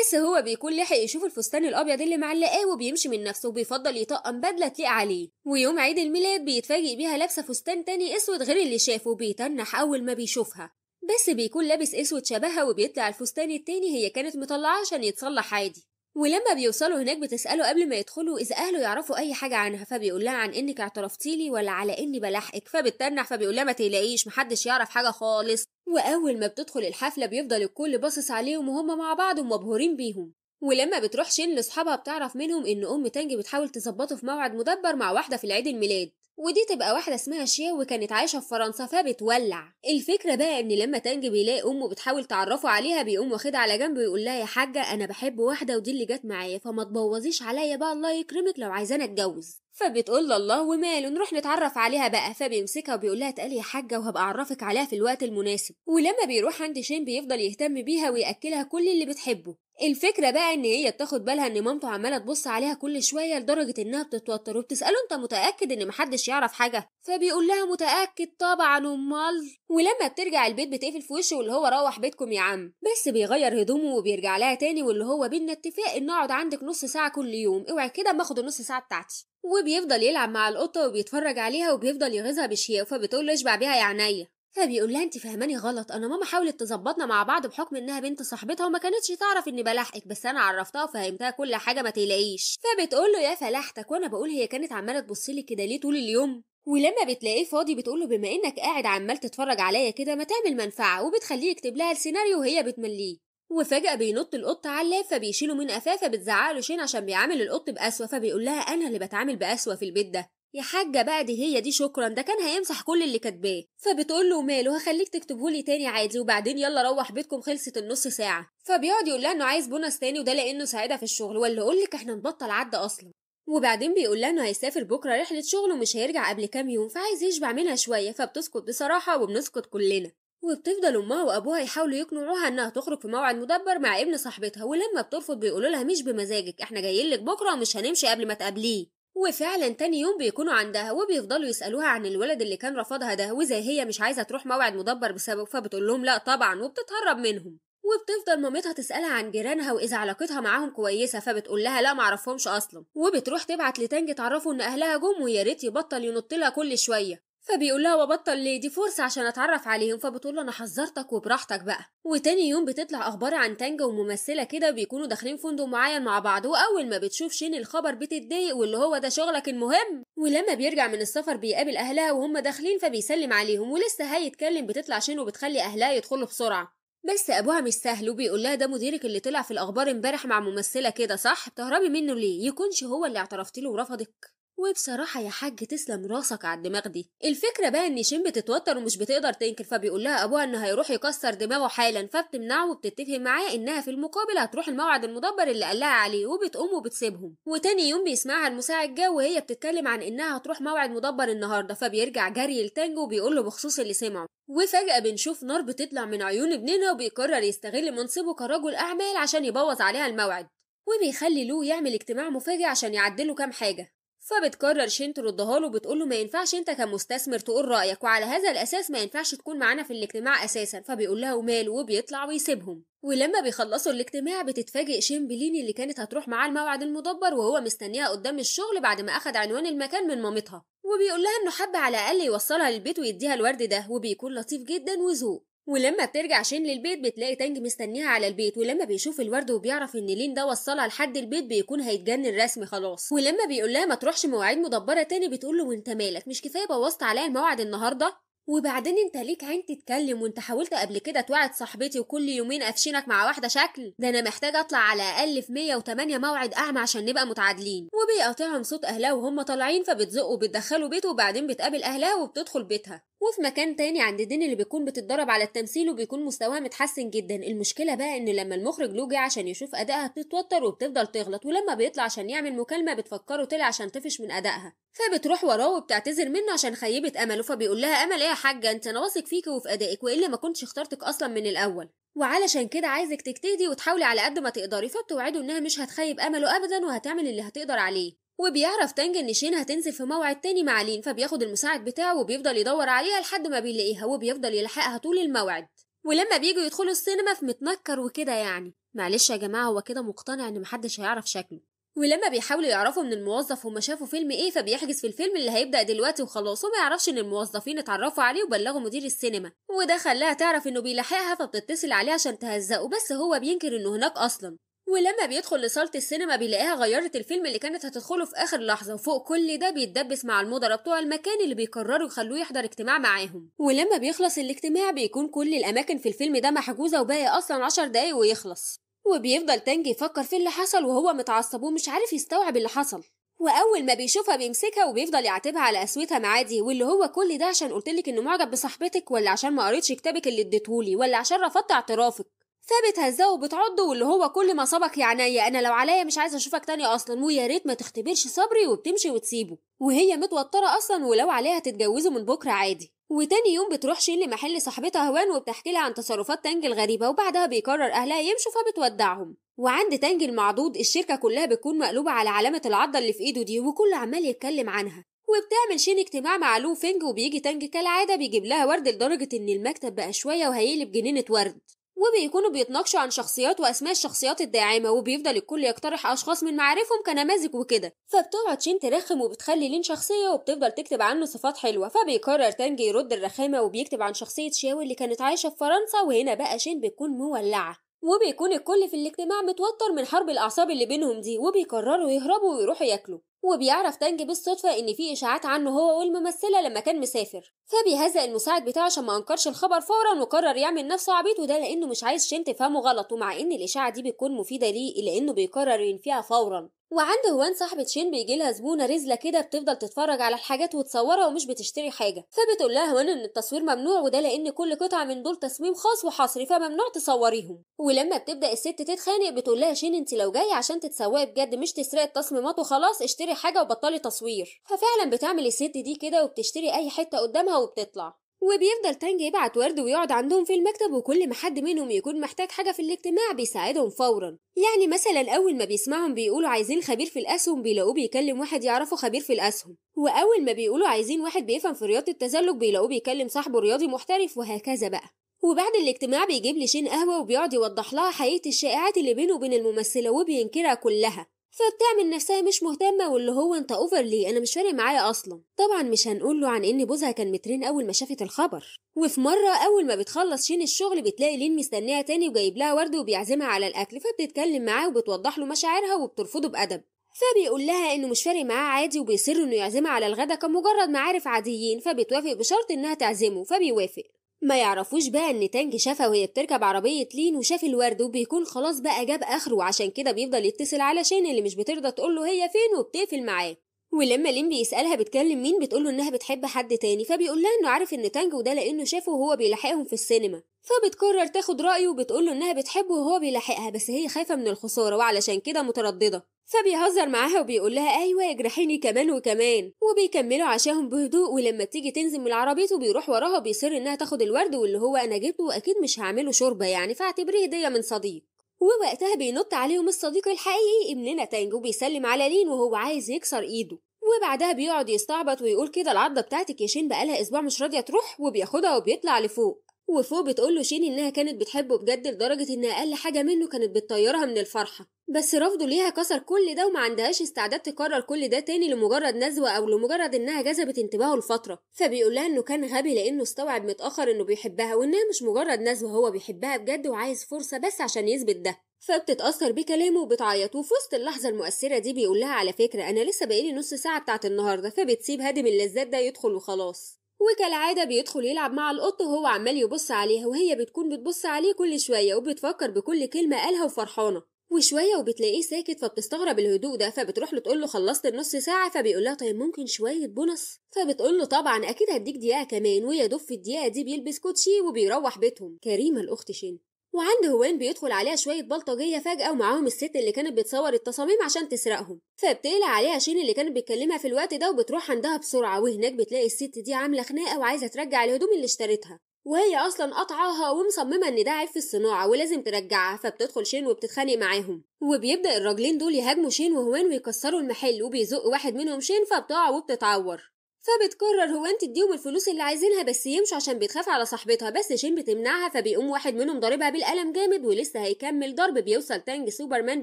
بس هو بيكون لحق يشوف الفستان الابيض اللي معلقاه وبيمشي من نفسه وبيفضل يطقم بدله تليق عليه ويوم عيد الميلاد بيتفاجئ بيها لابسه فستان تاني اسود غير اللي شافه وبيتنح اول ما بيشوفها بس بيكون لابس اسود شبهها وبيطلع الفستان التاني هي كانت مطلعاه عشان يتصلح عادي ولما بيوصلوا هناك بتسأله قبل ما يدخلوا إذا أهله يعرفوا أي حاجة عنها فبيقول لها عن إنك اعترفتي لي ولا على إني بلاحقك فبتنح فبيقول لها ما تقلقيش محدش يعرف حاجة خالص وأول ما بتدخل الحفلة بيفضل الكل باصص عليهم وهم مع بعض ومبهورين بيهم ولما بتروح شين لأصحابها بتعرف منهم إن أم تانجي بتحاول تظبطه في موعد مدبر مع واحدة في العيد الميلاد ودي تبقى واحدة اسمها شيا وكانت عايشة في فرنسا فبتولع الفكرة بقى ان لما تانج بيلاقي امه بتحاول تعرفه عليها بيقوم واخدها على جنب ويقول لها يا حاجة انا بحب واحدة ودي اللي جت معايا فما تبوظيش عليا بقى الله يكرمك لو عايزانا اتجوز فبتقول له الله وماله نروح نتعرف عليها بقى فبيمسكها وبيقول لها تقالي يا حاجه وهبقى اعرفك عليها في الوقت المناسب ولما بيروح عند شين بيفضل يهتم بيها وياكلها كل اللي بتحبه الفكره بقى ان هي بتاخد بالها ان مامته عماله تبص عليها كل شويه لدرجه انها بتتوتر وبتساله انت متاكد ان محدش يعرف حاجه فبيقول لها متاكد طبعا امال ولما بترجع البيت بتقفل في وشه واللي هو روح بيتكم يا عم بس بيغير هدومه وبيرجع لها تاني واللي هو بينا اتفاق ان اقعد عندك نص ساعه كل يوم اوعي كده ما اخد النص ساعه بتاعتي وبيفضل يلعب مع القطه وبيتفرج عليها وبيفضل يغيظها بشياء فبتقول له اشبع بيها يا عينيا فبيقول طيب لها انت فاهماني غلط انا ماما حاولت تظبطنا مع بعض بحكم انها بنت صاحبتها وما كانتش تعرف اني بلاحقك بس انا عرفتها وفهمتها كل حاجه ما تقلقيش فبتقول له يا فلاحتك وانا بقول هي كانت عماله تبص لي كده ليه طول اليوم ولما بتلاقيه فاضي بتقول له بما انك قاعد عمال تتفرج عليا كده ما تعمل منفعه وبتخليه يكتب لها السيناريو وهي بتمليه وفجأة بينط القط على اللاب فبيشيله من قفاه فبتزعق له شين عشان بيعامل القط بأسوأ فبيقول لها أنا اللي بتعامل بأسوأ في البيت ده يا حاجه بقى دي هي دي شكرا ده كان هيمسح كل اللي كاتباه فبتقول له ماله هخليك تكتبه لي تاني عادي وبعدين يلا روح بيتكم خلصت النص ساعه فبيقعد يقول لها انه عايز بونص تاني وده لانه ساعدها في الشغل ولا اقول لك احنا نبطل عد اصلا وبعدين بيقول لها انه هيسافر بكره رحله شغل ومش هيرجع قبل كام يوم فعايز يشبع منها شويه فبتسكت بصراحه وبنسكت كلنا وبتفضل امها وابوها يحاولوا يقنعوها انها تخرج في موعد مدبر مع ابن صاحبتها ولما بترفض بيقولوا لها مش بمزاجك احنا جايين لك بكره ومش هنمشي قبل ما تقابليه وفعلا تاني يوم بيكونوا عندها وبيفضلوا يسألوها عن الولد اللي كان رفضها ده وزي هي مش عايزة تروح موعد مدبر بسبب فبتقول لهم لا طبعا وبتتهرب منهم وبتفضل مامتها تسألها عن جيرانها وإذا علاقتها معاهم كويسة فبتقول لها لا معرفهمش أصلا وبتروح تبعت لتانج تعرفه إن أهلها جم ويا ريت يبطل ينط كل شوية فبيقول لها وبطل ليه دي فرصه عشان اتعرف عليهم فبتقول له انا حذرتك وبراحتك بقى وتاني يوم بتطلع اخبار عن تانجا وممثله كده بيكونوا داخلين فندق معين مع بعض واول ما بتشوف شين الخبر بتتضايق واللي هو ده شغلك المهم ولما بيرجع من السفر بيقابل اهلها وهم داخلين فبيسلم عليهم ولسه هيتكلم بتطلع شين وبتخلي اهلها يدخلوا بسرعه بس ابوها مش سهل وبيقول لها ده مديرك اللي طلع في الاخبار امبارح مع ممثله كده صح بتهربي منه ليه يكونش هو اللي اعترفت له ورفضك وبصراحة يا حاج تسلم راسك على الدماغ دي الفكرة بقى ان شيم بتتوتر ومش بتقدر تنكر فبيقول لها ابوها ان هيروح يكسر دماغه حالا فبتمنعه وبتتفق معاه انها في المقابل هتروح الموعد المدبر اللي قالها عليه وبتقوم وبتسيبهم وتاني يوم بيسمعها المساعد جا وهي بتتكلم عن انها هتروح موعد مدبر النهارده فبيرجع جري لتانجو وبيقول له بخصوص اللي سمعه وفجأة بنشوف نار بتطلع من عيون ابننا وبيقرر يستغل منصبه كرجل أعمال عشان يبوظ عليها الموعد وبيخلي لو يعمل اجتماع مفاجئ عشان يعدله كام حاجة فبتكرر شين تردها له بتقول له ما ينفعش انت كمستثمر تقول رايك وعلى هذا الاساس ما ينفعش تكون معانا في الاجتماع اساسا فبيقول لها وماله وبيطلع ويسيبهم ولما بيخلصوا الاجتماع بتتفاجئ شين بليني اللي كانت هتروح معاه الموعد المدبر وهو مستنيها قدام الشغل بعد ما اخد عنوان المكان من مامتها وبيقول لها انه حب على الاقل يوصلها للبيت ويديها الورد ده وبيكون لطيف جدا وذوق ولما بترجع شين للبيت بتلاقي تانج مستنيها على البيت ولما بيشوف الورد وبيعرف ان لين ده وصلها لحد البيت بيكون هيتجنن رسمي خلاص ولما بيقول لها ما تروحش مواعيد مدبره تاني بتقول له وانت مالك مش كفايه بوظت عليا الموعد النهارده وبعدين انت ليك عين تتكلم وانت حاولت قبل كده توعد صاحبتي وكل يومين قفشينك مع واحده شكل ده انا محتاجه اطلع على الاقل في 108 موعد اعمى عشان نبقى متعادلين وبيقاطعهم صوت اهلها وهم طالعين فبتزقوا وبتدخله بيته وبعدين بتقابل اهلها وبتدخل بيتها وفي مكان تاني عند دين اللي بيكون بتتدرب على التمثيل وبيكون مستواها متحسن جدا المشكله بقى ان لما المخرج له جه عشان يشوف ادائها بتتوتر وبتفضل تغلط ولما بيطلع عشان يعمل مكالمه بتفكره طلع عشان تفش من ادائها فبتروح وراه وبتعتذر منه عشان خيبت امله فبيقول لها امل ايه يا حاجه انت انا واثق فيكي وفي ادائك والا ما كنتش اخترتك اصلا من الاول وعلشان كده عايزك تجتهدي وتحاولي على قد ما تقدري فبتوعده انها مش هتخيب امله ابدا وهتعمل اللي هتقدر عليه وبيعرف تانج ان شين هتنزل في موعد تاني مع لين فبياخد المساعد بتاعه وبيفضل يدور عليها لحد ما بيلاقيها وبيفضل يلحقها طول الموعد ولما بييجوا يدخلوا السينما في متنكر وكده يعني معلش يا جماعه هو كده مقتنع ان محدش هيعرف شكله ولما بيحاولوا يعرفوا من الموظف هما شافوا فيلم ايه فبيحجز في الفيلم اللي هيبدا دلوقتي وخلاص وما يعرفش ان الموظفين اتعرفوا عليه وبلغوا مدير السينما وده خلاها تعرف انه بيلحقها فبتتصل عليه عشان تهزقه بس هو بينكر انه هناك اصلا ولما بيدخل لصالة السينما بيلاقيها غيرت الفيلم اللي كانت هتدخله في آخر لحظة وفوق كل ده بيتدبس مع المدراء بتوع المكان اللي بيقرروا يخلوه يحضر اجتماع معاهم ولما بيخلص الاجتماع بيكون كل الأماكن في الفيلم ده محجوزة وباقي أصلا عشر دقايق ويخلص وبيفضل تانجي يفكر في اللي حصل وهو متعصب ومش عارف يستوعب اللي حصل واول ما بيشوفها بيمسكها وبيفضل يعاتبها على قسوتها معادي واللي هو كل ده عشان قلتلك انه معجب بصاحبتك ولا عشان ما قريتش كتابك اللي اديتهولي ولا عشان رفضت اعترافك ثابت هزاه وبتعضه واللي هو كل ما صابك يا عينيا انا لو عليا مش عايزه اشوفك تاني اصلا ويا ريت ما تختبرش صبري وبتمشي وتسيبه وهي متوتره اصلا ولو عليها تتجوزه من بكره عادي وتاني يوم بتروح شيل محل صاحبتها هوان وبتحكي لها عن تصرفات تانج الغريبه وبعدها بيقرر اهلها يمشوا فبتودعهم وعند تانج المعضود الشركه كلها بتكون مقلوبه على علامه العضه اللي في ايده دي وكله عمال يتكلم عنها وبتعمل شين اجتماع مع لو فينج وبيجي تانج كالعادة بيجيب لها ورد لدرجة إن المكتب بقى شوية وهيقلب جنينة ورد وبيكونوا بيتناقشوا عن شخصيات واسماء الشخصيات الداعمه وبيفضل الكل يقترح اشخاص من معارفهم كنماذج وكده فبتقعد شين ترخم وبتخلي لين شخصيه وبتفضل تكتب عنه صفات حلوه فبيقرر تانج يرد الرخامه وبيكتب عن شخصيه شاو اللي كانت عايشه في فرنسا وهنا بقى شين بتكون مولعه وبيكون الكل في الاجتماع متوتر من حرب الاعصاب اللي بينهم دي وبيقرروا يهربوا ويروحوا ياكلوا وبيعرف تانج بالصدفة إن في إشاعات عنه هو والممثلة لما كان مسافر فبيهزق المساعد بتاعه عشان ما أنكرش الخبر فورا وقرر يعمل نفسه عبيط وده لأنه مش عايز شين تفهمه غلط ومع إن الإشاعة دي بتكون مفيدة ليه إلا إنه بيقرر ينفيها فورا وعند هوان صاحبة شين بيجي لها زبونة رزلة كده بتفضل تتفرج على الحاجات وتصورها ومش بتشتري حاجة فبتقول لها هوان ان التصوير ممنوع وده لان كل قطعة من دول تصميم خاص وحصري فممنوع تصوريهم ولما بتبدأ الست تتخانق بتقول لها شين انت لو جاية عشان تتسوقي بجد مش تسرقي التصميمات وخلاص اشتري حاجة وبطلي تصوير ففعلا بتعمل الست دي كده وبتشتري اي حتة قدامها وبتطلع وبيفضل تانج يبعت ورد ويقعد عندهم في المكتب وكل ما حد منهم يكون محتاج حاجة في الاجتماع بيساعدهم فورا يعني مثلا أول ما بيسمعهم بيقولوا عايزين خبير في الأسهم بيلاقوه بيكلم واحد يعرفه خبير في الأسهم وأول ما بيقولوا عايزين واحد بيفهم في رياضة التزلج بيلاقوه بيكلم صاحبه رياضي محترف وهكذا بقى وبعد الاجتماع بيجيب لشين قهوة وبيقعد يوضح لها حقيقة الشائعات اللي بينه وبين الممثلة وبينكرها كلها فبتعمل نفسها مش مهتمة واللي هو انت اوفر ليه انا مش فارق معايا اصلا طبعا مش هنقول له عن ان جوزها كان مترين اول ما شافت الخبر وفي مرة اول ما بتخلص شين الشغل بتلاقي لين مستنيها تاني وجايب لها ورد وبيعزمها على الاكل فبتتكلم معاه وبتوضح له مشاعرها وبترفضه بادب فبيقول لها انه مش فارق معاه عادي وبيصر انه يعزمها على الغدا كمجرد معارف عاديين فبتوافق بشرط انها تعزمه فبيوافق ما يعرفوش بقى ان تانج شافها وهي بتركب عربية لين وشاف الورد وبيكون خلاص بقى جاب اخره وعشان كده بيفضل يتصل على شين اللي مش بترضى تقوله هي فين وبتقفل معاه ولما لين بيسألها بتكلم مين بتقوله انها بتحب حد تاني فبيقولها انه عارف ان تانج وده لانه شافه وهو بيلاحقهم في السينما فبتقرر تاخد رأيه وبتقوله انها بتحبه وهو بيلاحقها بس هي خايفة من الخسارة وعلشان كده مترددة فبيهزر معاها وبيقول لها ايوه اجرحيني كمان وكمان وبيكملوا عشاهم بهدوء ولما تيجي تنزل من عربيته بيروح وراها وبيصر انها تاخد الورد واللي هو انا جبته واكيد مش هعمله شوربه يعني فاعتبريه هديه من صديق ووقتها بينط عليهم الصديق الحقيقي ابننا تانج وبيسلم على لين وهو عايز يكسر ايده وبعدها بيقعد يستعبط ويقول كده العضه بتاعتك يا شين بقالها اسبوع مش راضيه تروح وبياخدها وبيطلع لفوق وفوق بتقوله شين إنها كانت بتحبه بجد لدرجة إن أقل حاجة منه كانت بتطيرها من الفرحة بس رفضه ليها كسر كل ده وما عندهاش استعداد تكرر كل ده تاني لمجرد نزوة أو لمجرد إنها جذبت انتباهه لفترة فبيقولها إنه كان غبي لأنه استوعب متأخر إنه بيحبها وإنها مش مجرد نزوة هو بيحبها بجد وعايز فرصة بس عشان يثبت ده فبتتأثر بكلامه وبتعيط وفي وسط اللحظة المؤثرة دي بيقولها على فكرة أنا لسه بقالي نص ساعة بتاعت النهاردة فبتسيب هادم اللذات ده يدخل وخلاص وكالعادة بيدخل يلعب مع القط وهو عمال يبص عليها وهي بتكون بتبص عليه كل شوية وبتفكر بكل كلمة قالها وفرحانة وشوية وبتلاقيه ساكت فبتستغرب الهدوء ده فبتروح له تقول له خلصت النص ساعة فبيقول لها طيب ممكن شوية بونص فبتقول له طبعا أكيد هديك دقيقة كمان ويا دوب في الدقيقة دي بيلبس كوتشي وبيروح بيتهم كريمة الأخت شين وعند هوان بيدخل عليها شوية بلطجية فجأة ومعاهم الست اللي كانت بتصور التصاميم عشان تسرقهم فبتقلع عليها شين اللي كانت بتكلمها في الوقت ده وبتروح عندها بسرعة وهناك بتلاقي الست دي عاملة خناقة وعايزة ترجع الهدوم اللي اشترتها وهي اصلا قطعاها ومصممه ان ده عيب في الصناعه ولازم ترجعها فبتدخل شين وبتتخانق معاهم وبيبدا الراجلين دول يهاجموا شين وهوان ويكسروا المحل وبيزق واحد منهم شين فبتقع وبتتعور فبتكرر هو انت تديهم الفلوس اللي عايزينها بس يمشوا عشان بتخاف على صاحبتها بس شين بتمنعها فبيقوم واحد منهم ضاربها بالقلم جامد ولسه هيكمل ضرب بيوصل تانج سوبرمان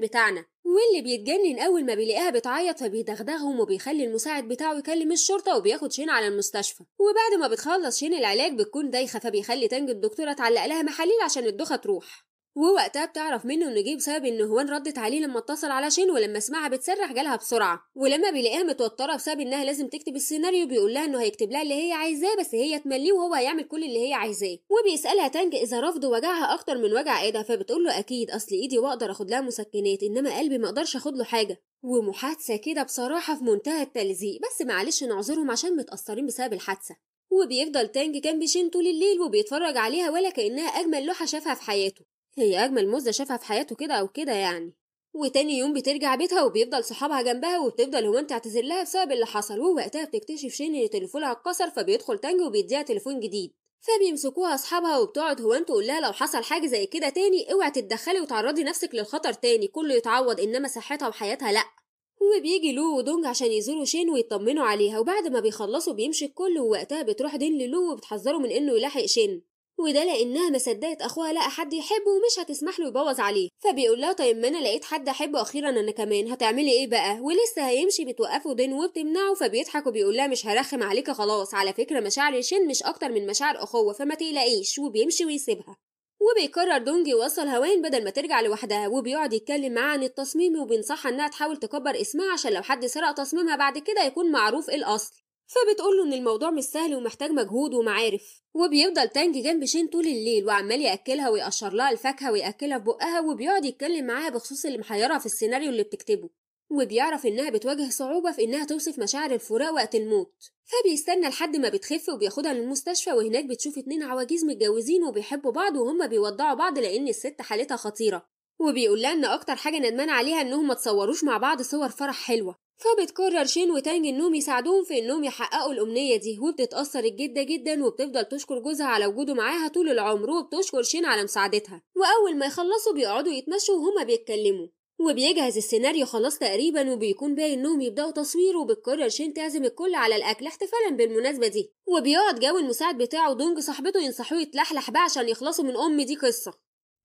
بتاعنا واللي بيتجنن اول ما بيلاقيها بتعيط فبيدغدغهم وبيخلي المساعد بتاعه يكلم الشرطه وبياخد شين على المستشفى وبعد ما بتخلص شين العلاج بتكون دايخه فبيخلي تانج الدكتوره تعلق لها محاليل عشان الدوخه تروح ووقتها بتعرف منه انه جه بسبب ان هوان ردت عليه لما اتصل على شين ولما سمعها بتسرح جالها بسرعه ولما بيلاقيها متوتره بسبب انها لازم تكتب السيناريو بيقول لها انه هيكتب لها اللي هي عايزاه بس هي تمليه وهو هيعمل كل اللي هي عايزاه وبيسالها تانج اذا رفض وجعها اكتر من وجع ايدها فبتقول له اكيد اصل ايدي واقدر اخد لها مسكنات انما قلبي ما اقدرش اخد له حاجه ومحادثه كده بصراحه في منتهى التلزيق بس معلش نعذرهم عشان متاثرين بسبب الحادثه وبيفضل تانج كان بيشين طول الليل وبيتفرج عليها ولا كأنها أجمل لوحة شافها في حياته هي أجمل موزة شافها في حياته كده أو كده يعني وتاني يوم بترجع بيتها وبيفضل صحابها جنبها وبتفضل هو انت اعتذر لها بسبب اللي حصل ووقتها بتكتشف شين ان تليفونها اتكسر فبيدخل تانج وبيديها تليفون جديد فبيمسكوها اصحابها وبتقعد هو انت تقول لها لو حصل حاجه زي كده تاني اوعي تتدخلي وتعرضي نفسك للخطر تاني كله يتعوض انما صحتها وحياتها لا وبيجي لو ودونج عشان يزوروا شين ويطمنوا عليها وبعد ما بيخلصوا بيمشي الكل ووقتها بتروح دين للو وبتحذره من انه يلاحق شين وده لانها ما صدقت اخوها لقى حد يحبه ومش هتسمح له يبوظ عليه فبيقول لها طيب ما انا لقيت حد احبه اخيرا انا كمان هتعملي ايه بقى ولسه هيمشي بتوقفه دين وبتمنعه فبيضحك وبيقول لها مش هرخم عليك خلاص على فكره مشاعر شين مش اكتر من مشاعر اخوه فما تقلقيش وبيمشي ويسيبها وبيكرر دونج يوصل هوان بدل ما ترجع لوحدها وبيقعد يتكلم معاها عن التصميم وبينصحها انها تحاول تكبر اسمها عشان لو حد سرق تصميمها بعد كده يكون معروف ايه الاصل فبتقول له ان الموضوع مش سهل ومحتاج مجهود ومعارف وبيفضل تانج جنب شين طول الليل وعمال ياكلها ويقشر لها الفاكهه وياكلها في بقها وبيقعد يتكلم معاها بخصوص اللي محيرها في السيناريو اللي بتكتبه وبيعرف انها بتواجه صعوبه في انها توصف مشاعر الفراق وقت الموت فبيستنى لحد ما بتخف وبياخدها للمستشفى وهناك بتشوف اتنين عواجيز متجوزين وبيحبوا بعض وهما بيودعوا بعض لان الست حالتها خطيره وبيقول لها ان اكتر حاجه ندمان عليها انهم ما تصوروش مع بعض صور فرح حلوه فبتكرر شين وتانج انهم يساعدوهم في انهم يحققوا الامنيه دي وبتتاثر الجده جدا وبتفضل تشكر جوزها على وجوده معاها طول العمر وبتشكر شين على مساعدتها واول ما يخلصوا بيقعدوا يتمشوا وهما بيتكلموا وبيجهز السيناريو خلاص تقريبا وبيكون باين انهم يبداوا تصوير وبتكرر شين تعزم الكل على الاكل احتفالا بالمناسبه دي وبيقعد جو المساعد بتاعه دونج صاحبته ينصحوه يتلحلح بقى عشان يخلصوا من ام دي قصه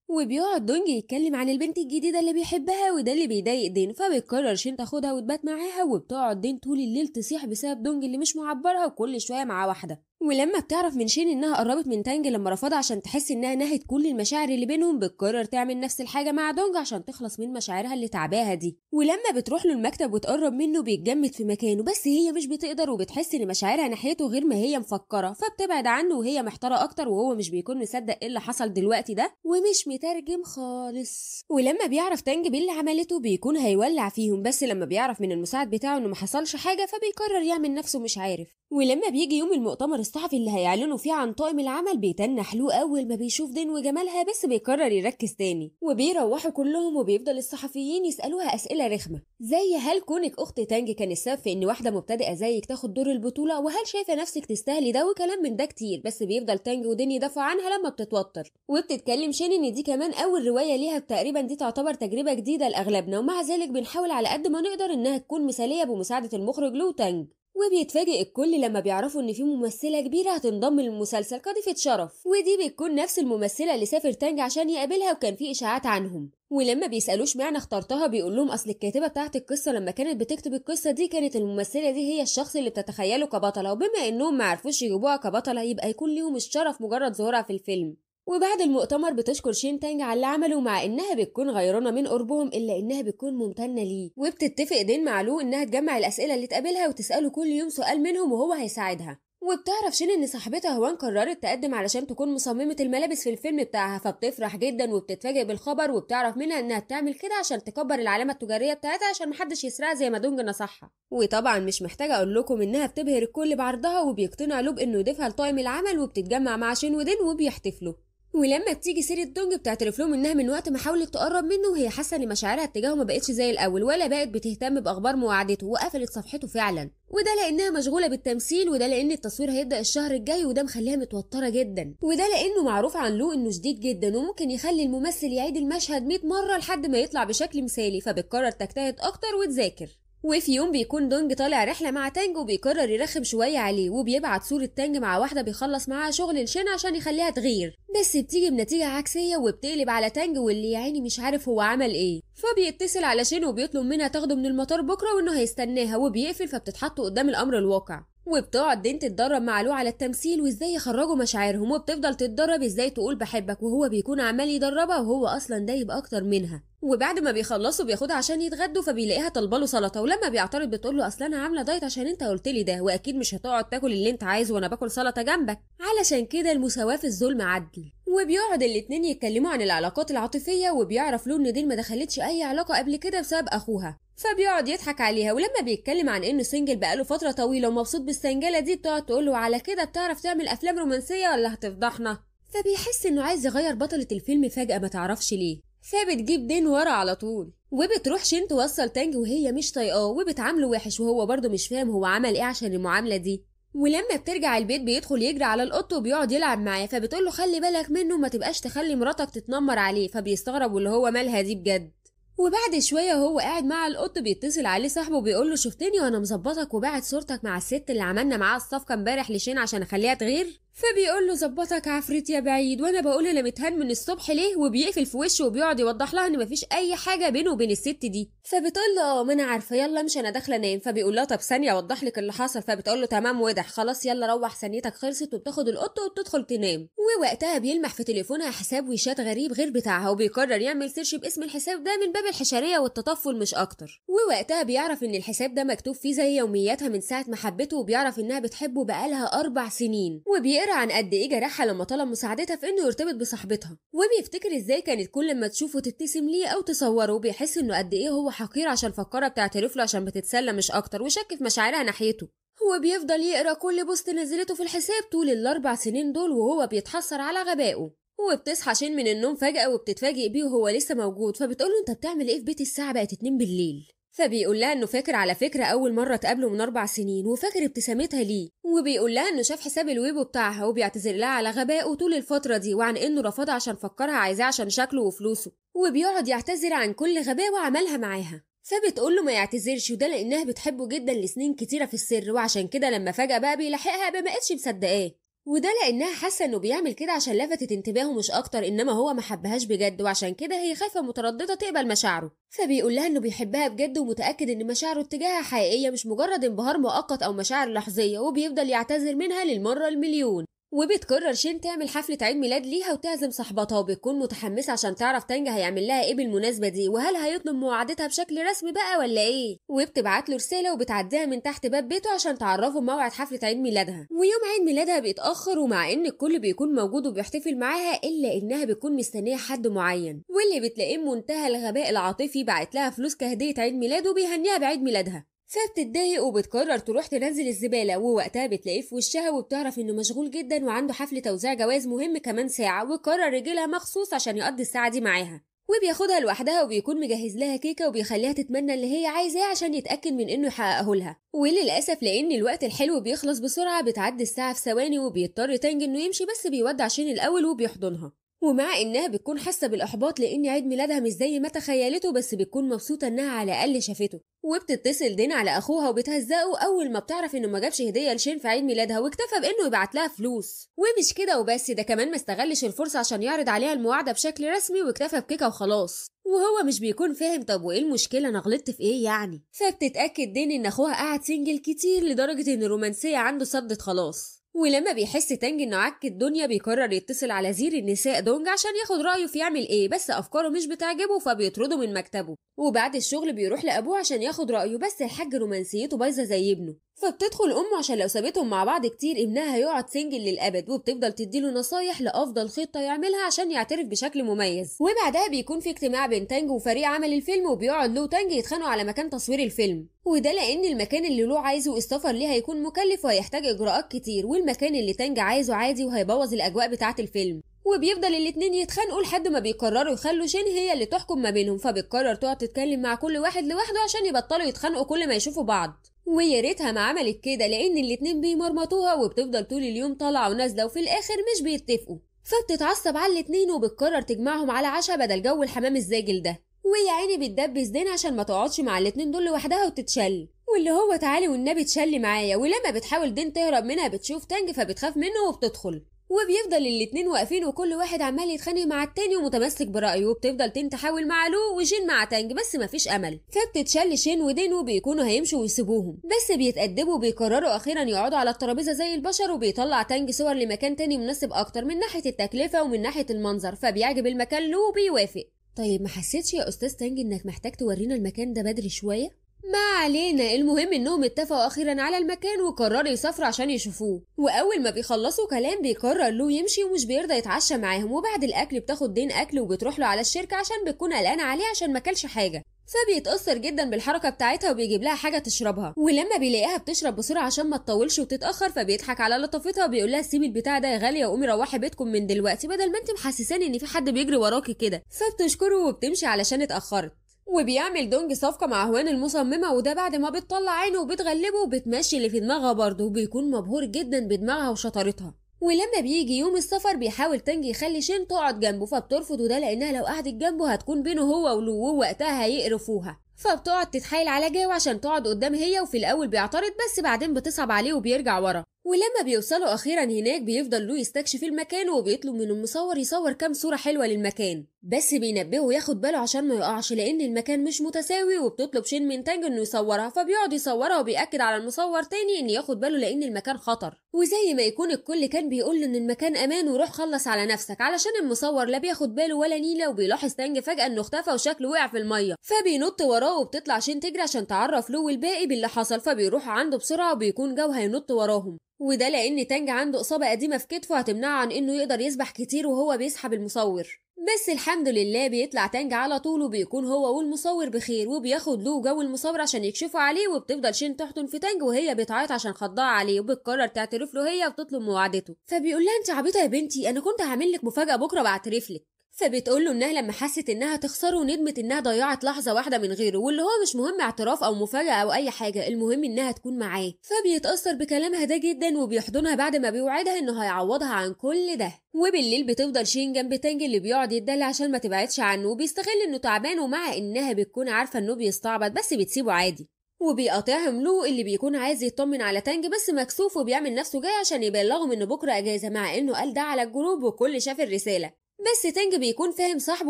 وبيقعد دونج يتكلم عن البنت الجديدة اللي بيحبها وده اللي بيضايق دين فبتقرر شين تاخدها وتبات معاها وبتقعد دين طول الليل تصيح بسبب دونج اللي مش معبرها وكل شوية مع واحدة ولما بتعرف من شين انها قربت من تانج لما رفضها عشان تحس انها نهت كل المشاعر اللي بينهم بتقرر تعمل نفس الحاجه مع دونج عشان تخلص من مشاعرها اللي تعباها دي ولما بتروح له المكتب وتقرب منه بيتجمد في مكانه بس هي مش بتقدر وبتحس ان مشاعرها ناحيته غير ما هي مفكره فبتبعد عنه وهي محتاره اكتر وهو مش بيكون مصدق ايه اللي حصل دلوقتي ده ومش مترجم خالص ولما بيعرف تانج باللي عملته بيكون هيولع فيهم بس لما بيعرف من المساعد بتاعه انه ما حصلش حاجه فبيقرر يعمل نفسه مش عارف ولما بيجي يوم المؤتمر الصحفي اللي هيعلنوا فيه عن طاقم العمل بيتنح له أول ما بيشوف دين وجمالها بس بيقرر يركز تاني وبيروحوا كلهم وبيفضل الصحفيين يسألوها أسئلة رخمة زي هل كونك أخت تانج كان السبب في إن واحدة مبتدئة زيك تاخد دور البطولة وهل شايفة نفسك تستاهلي ده وكلام من ده كتير بس بيفضل تانج ودين يدافعوا عنها لما بتتوتر وبتتكلم شين إن دي كمان أول رواية ليها تقريبا دي تعتبر تجربة جديدة لأغلبنا ومع ذلك بنحاول على قد ما نقدر إنها تكون مثالية بمساعدة المخرج لو تانج وبيتفاجئ الكل لما بيعرفوا ان في ممثله كبيره هتنضم للمسلسل قضيفه شرف ودي بتكون نفس الممثله اللي سافر تانج عشان يقابلها وكان في اشاعات عنهم ولما بيسالوش معنى اخترتها بيقول لهم اصل الكاتبه بتاعت القصه لما كانت بتكتب القصه دي كانت الممثله دي هي الشخص اللي بتتخيله كبطله وبما انهم ما عرفوش يجيبوها كبطله يبقى يكون ليهم الشرف مجرد ظهورها في الفيلم وبعد المؤتمر بتشكر شين تانج على اللي عمله مع انها بتكون غيرانه من قربهم الا انها بتكون ممتنه ليه وبتتفق دين مع لو انها تجمع الاسئله اللي تقابلها وتساله كل يوم سؤال منهم وهو هيساعدها وبتعرف شين ان صاحبتها هوان قررت تقدم علشان تكون مصممة الملابس في الفيلم بتاعها فبتفرح جدا وبتتفاجئ بالخبر وبتعرف منها انها بتعمل كده عشان تكبر العلامة التجارية بتاعتها عشان محدش يسرقها زي ما دونج نصحها وطبعا مش محتاجة اقول لكم انها بتبهر الكل بعرضها وبيقتنع لوب انه يضيفها لطاقم العمل وبتتجمع مع شين ودين وبيحتفلوا ولما بتيجي سيرة دونج بتعترف لهم انها من وقت ما حاولت تقرب منه وهي حاسه ان مشاعرها اتجاهه ما بقتش زي الاول ولا بقت بتهتم باخبار مواعدته وقفلت صفحته فعلا وده لانها مشغوله بالتمثيل وده لان التصوير هيبدا الشهر الجاي وده مخليها متوتره جدا وده لانه معروف عن لو انه شديد جدا وممكن يخلي الممثل يعيد المشهد 100 مره لحد ما يطلع بشكل مثالي فبتقرر تجتهد اكتر وتذاكر وفي يوم بيكون دونج طالع رحلة مع تانج وبيقرر يرخم شوية عليه وبيبعت صورة تانج مع واحدة بيخلص معاها شغل الشين عشان يخليها تغير بس بتيجي بنتيجة عكسية وبتقلب على تانج واللي يعني مش عارف هو عمل ايه فبيتصل على شين وبيطلب منها تاخده من المطار بكرة وانه هيستناها وبيقفل فبتتحط قدام الامر الواقع وبتقعد دين تتدرب مع لو على التمثيل وازاي يخرجوا مشاعرهم وبتفضل تتدرب ازاي تقول بحبك وهو بيكون عمال يدربها وهو اصلا دايب اكتر منها وبعد ما بيخلصوا بياخدها عشان يتغدوا فبيلاقيها طالبه له سلطه ولما بيعترض بتقول له اصل انا عامله دايت عشان انت قلت لي ده واكيد مش هتقعد تاكل اللي انت عايزه وانا باكل سلطه جنبك علشان كده المساواه في الظلم عدل وبيقعد الاتنين يتكلموا عن العلاقات العاطفيه وبيعرف له ان دين ما دخلتش اي علاقه قبل كده بسبب اخوها فبيقعد يضحك عليها ولما بيتكلم عن انه سنجل بقاله فتره طويله ومبسوط بالسنجله دي بتقعد تقوله على كده بتعرف تعمل افلام رومانسيه ولا هتفضحنا فبيحس انه عايز يغير بطله الفيلم فجاه ما تعرفش ليه فبتجيب دين ورا على طول وبتروح شين توصل تانج وهي مش طايقاه وبتعامله وحش وهو برضه مش فاهم هو عمل ايه عشان المعامله دي ولما بترجع البيت بيدخل يجري على القط وبيقعد يلعب معاه فبتقول له خلي بالك منه ما تبقاش تخلي مراتك تتنمر عليه فبيستغرب واللي هو مالها دي بجد وبعد شويه وهو قاعد مع القط بيتصل عليه صاحبه بيقول له شفتني وانا مظبطك وبعت صورتك مع الست اللي عملنا معاها الصفقه امبارح لشين عشان اخليها تغير فبيقول له ظبطك عفريت يا بعيد وانا بقول انا متهان من الصبح ليه وبيقفل في وشه وبيقعد يوضح لها ان مفيش اي حاجه بينه وبين الست دي فبتقول له اه ما انا عارفه يلا مش انا داخله انام فبيقول لها طب ثانيه اوضح لك اللي حصل فبتقول له تمام وضح خلاص يلا روح ثانيتك خلصت وبتاخد القطه وبتدخل تنام ووقتها بيلمح في تليفونها حساب ويشات غريب غير بتاعها وبيقرر يعمل سيرش باسم الحساب ده من باب الحشريه والتطفل مش اكتر ووقتها بيعرف ان الحساب ده مكتوب فيه زي يومياتها من ساعه ما حبته وبيعرف انها بتحبه بقالها اربع سنين وبيقرا بيقرا عن قد ايه جرحها لما طلب مساعدتها في انه يرتبط بصاحبتها وبيفتكر ازاي كانت كل ما تشوفه تبتسم ليه او تصوره بيحس انه قد ايه هو حقير عشان فكرها بتعترف له عشان بتتسلى مش اكتر وشك في مشاعرها ناحيته هو بيفضل يقرا كل بوست نزلته في الحساب طول الاربع سنين دول وهو بيتحسر على غبائه وبتصحى شين من النوم فجأة وبتتفاجئ بيه وهو لسه موجود فبتقوله انت بتعمل ايه في بيت الساعة بقت اتنين بالليل فبيقول لها انه فاكر على فكره اول مره تقابله من اربع سنين وفاكر ابتسامتها ليه وبيقول لها انه شاف حساب الويبو بتاعها وبيعتذر لها على غبائه طول الفتره دي وعن انه رفضها عشان فكرها عايزاه عشان شكله وفلوسه وبيقعد يعتذر عن كل غباء وعملها معاها فبتقول له ما يعتذرش وده لانها بتحبه جدا لسنين كتيره في السر وعشان كده لما فجاه بقى بيلاحقها ما بقتش مصدقاه وده لانها حاسه انه بيعمل كده عشان لفتت انتباهه مش اكتر انما هو ما حبهاش بجد وعشان كده هي خايفه متردده تقبل مشاعره فبيقول لها انه بيحبها بجد ومتاكد ان مشاعره اتجاهها حقيقيه مش مجرد انبهار مؤقت او مشاعر لحظيه وبيفضل يعتذر منها للمره المليون وبتقرر شين تعمل حفلة عيد ميلاد ليها وتعزم صاحبتها وبتكون متحمسة عشان تعرف تانجا هيعمل لها ايه بالمناسبة دي وهل هيطلب مواعدتها بشكل رسمي بقى ولا ايه وبتبعت له رسالة وبتعديها من تحت باب بيته عشان تعرفه موعد حفلة عيد ميلادها ويوم عيد ميلادها بيتأخر ومع ان الكل بيكون موجود وبيحتفل معاها الا انها بتكون مستنية حد معين واللي بتلاقيه منتهى الغباء العاطفي بعت لها فلوس كهدية عيد ميلاد وبيهنيها بعيد ميلادها فبتتضايق وبتقرر تروح تنزل الزبالة ووقتها بتلاقيه في وشها وبتعرف انه مشغول جدا وعنده حفل توزيع جواز مهم كمان ساعة وقرر يجيلها مخصوص عشان يقضي الساعة دي معاها وبياخدها لوحدها وبيكون مجهز لها كيكه وبيخليها تتمنى اللي هي عايزاه عشان يتاكد من انه يحققه لها وللاسف لان الوقت الحلو بيخلص بسرعه بتعدي الساعه في ثواني وبيضطر تانج انه يمشي بس بيودع شين الاول وبيحضنها ومع انها بتكون حاسه بالاحباط لان عيد ميلادها مش زي ما تخيلته بس بتكون مبسوطه انها على الاقل شافته وبتتصل دين على اخوها وبتهزقه اول ما بتعرف انه ما جابش هديه لشين في عيد ميلادها واكتفى بانه يبعت لها فلوس ومش كده وبس ده كمان ما استغلش الفرصه عشان يعرض عليها المواعده بشكل رسمي واكتفى بكيكه وخلاص وهو مش بيكون فاهم طب وايه المشكله انا غلطت في ايه يعني فبتتاكد دين ان اخوها قاعد سنجل كتير لدرجه ان الرومانسيه عنده صدت خلاص ولما بيحس تانج انه عك الدنيا بيقرر يتصل على زير النساء دونج عشان ياخد رايه في يعمل ايه بس افكاره مش بتعجبه فبيطرده من مكتبه وبعد الشغل بيروح لابوه عشان ياخد رايه بس الحاج رومانسيته بايظه زي ابنه فبتدخل أمه عشان لو سابتهم مع بعض كتير ابنها هيقعد سنجل للأبد وبتفضل تديله نصايح لأفضل خطة يعملها عشان يعترف بشكل مميز وبعدها بيكون في اجتماع بين تانج وفريق عمل الفيلم وبيقعد له تانج يتخانقوا على مكان تصوير الفيلم وده لأن المكان اللي لو عايزه السفر ليه هيكون مكلف وهيحتاج إجراءات كتير والمكان اللي تانج عايزه عادي وهيبوظ الأجواء بتاعة الفيلم وبيفضل الاتنين يتخانقوا لحد ما بيقرروا يخلوا شين هي اللي تحكم ما بينهم فبتقرر تقعد تتكلم مع كل واحد لوحده عشان يبطلوا يتخانقوا كل ما يشوفوا بعض ويا ريتها ما عملت كده لان الاتنين بيمرمطوها وبتفضل طول اليوم طالعه ونازله وفي الاخر مش بيتفقوا فبتتعصب على الاتنين وبتقرر تجمعهم على عشاء بدل جو الحمام الزاجل ده ويا عيني بتدبس دين عشان ما تقعدش مع الاتنين دول لوحدها وتتشل واللي هو تعالي والنبي اتشل معايا ولما بتحاول دين تهرب منها بتشوف تانج فبتخاف منه وبتدخل وبيفضل الاتنين واقفين وكل واحد عمال يتخانق مع التاني ومتمسك برايه وبتفضل تين تحاول مع لو وجين مع تانج بس مفيش امل فبتتشل شين ودين وبيكونوا هيمشوا ويسيبوهم بس بيتأدبوا وبيقرروا اخيرا يقعدوا على الترابيزه زي البشر وبيطلع تانج صور لمكان تاني مناسب اكتر من ناحيه التكلفه ومن ناحيه المنظر فبيعجب المكان لو وبيوافق طيب ما حسيتش يا استاذ تانج انك محتاج تورينا المكان ده بدري شويه ما علينا المهم انهم اتفقوا اخيرا على المكان وقرروا يسافروا عشان يشوفوه واول ما بيخلصوا كلام بيقرر له يمشي ومش بيرضى يتعشى معاهم وبعد الاكل بتاخد دين اكل وبتروح له على الشركه عشان بتكون قلقانه عليه عشان ما كلش حاجه فبيتأثر جدا بالحركة بتاعتها وبيجيب لها حاجة تشربها ولما بيلاقيها بتشرب بسرعة عشان ما تطولش وتتأخر فبيضحك على لطافتها وبيقول لها سيبي البتاع ده يا غالية وقومي روحي بيتكم من دلوقتي بدل ما انت محسساني ان في حد بيجري وراكي كده فبتشكره وبتمشي علشان اتأخرت وبيعمل دونج صفقة مع هوان المصممة وده بعد ما بتطلع عينه وبتغلبه وبتمشي اللي في دماغها برضه وبيكون مبهور جدا بدماغها وشطارتها ولما بيجي يوم السفر بيحاول تانج يخلي شين تقعد جنبه فبترفض وده لانها لو قعدت جنبه هتكون بينه هو ولو وقتها هيقرفوها فبتقعد تتحايل على جاو عشان تقعد قدام هي وفي الاول بيعترض بس بعدين بتصعب عليه وبيرجع ورا ولما بيوصلوا اخيرا هناك بيفضل لو يستكشف المكان وبيطلب من المصور يصور كام صوره حلوه للمكان بس بينبهه ياخد باله عشان ما يقعش لان المكان مش متساوي وبتطلب شين من تانج انه يصورها فبيقعد يصورها وبيأكد على المصور تاني ان ياخد باله لان المكان خطر وزي ما يكون الكل كان بيقول ان المكان امان وروح خلص على نفسك علشان المصور لا بياخد باله ولا نيله وبيلاحظ تانج فجاه انه اختفى وشكله وقع في الميه فبينط وراه وبتطلع شين تجري عشان تعرف لو الباقي باللي حصل فبيروح عنده بسرعه وبيكون جو هينط وراهم وده لأن تانج عنده إصابة قديمة في كتفه هتمنعه عن إنه يقدر يسبح كتير وهو بيسحب المصور بس الحمد لله بيطلع تانج على طول وبيكون هو والمصور بخير وبياخد له جو المصور عشان يكشفوا عليه وبتفضل شين تحتن في تانج وهي بتعيط عشان خضاها عليه وبتقرر تعترف له هي وتطلب مواعدته فبيقول لها انت عبيطه يا بنتي انا كنت هعمل لك مفاجاه بكره بعترف لك فبتقول له انها لما حست انها تخسره ندمت انها ضيعت لحظه واحده من غيره واللي هو مش مهم اعتراف او مفاجاه او اي حاجه المهم انها تكون معاه فبيتاثر بكلامها ده جدا وبيحضنها بعد ما بيوعدها انه هيعوضها عن كل ده وبالليل بتفضل شين جنب تانج اللي بيقعد يدلع عشان ما تبعدش عنه وبيستغل انه تعبان ومع انها بتكون عارفه انه بيستعبط بس بتسيبه عادي وبيقاطعهم لو اللي بيكون عايز يطمن على تانج بس مكسوف وبيعمل نفسه جاي عشان يبلغهم ان بكره اجازه مع انه قال ده على الجروب وكل شاف الرساله بس تانج بيكون فاهم صاحبه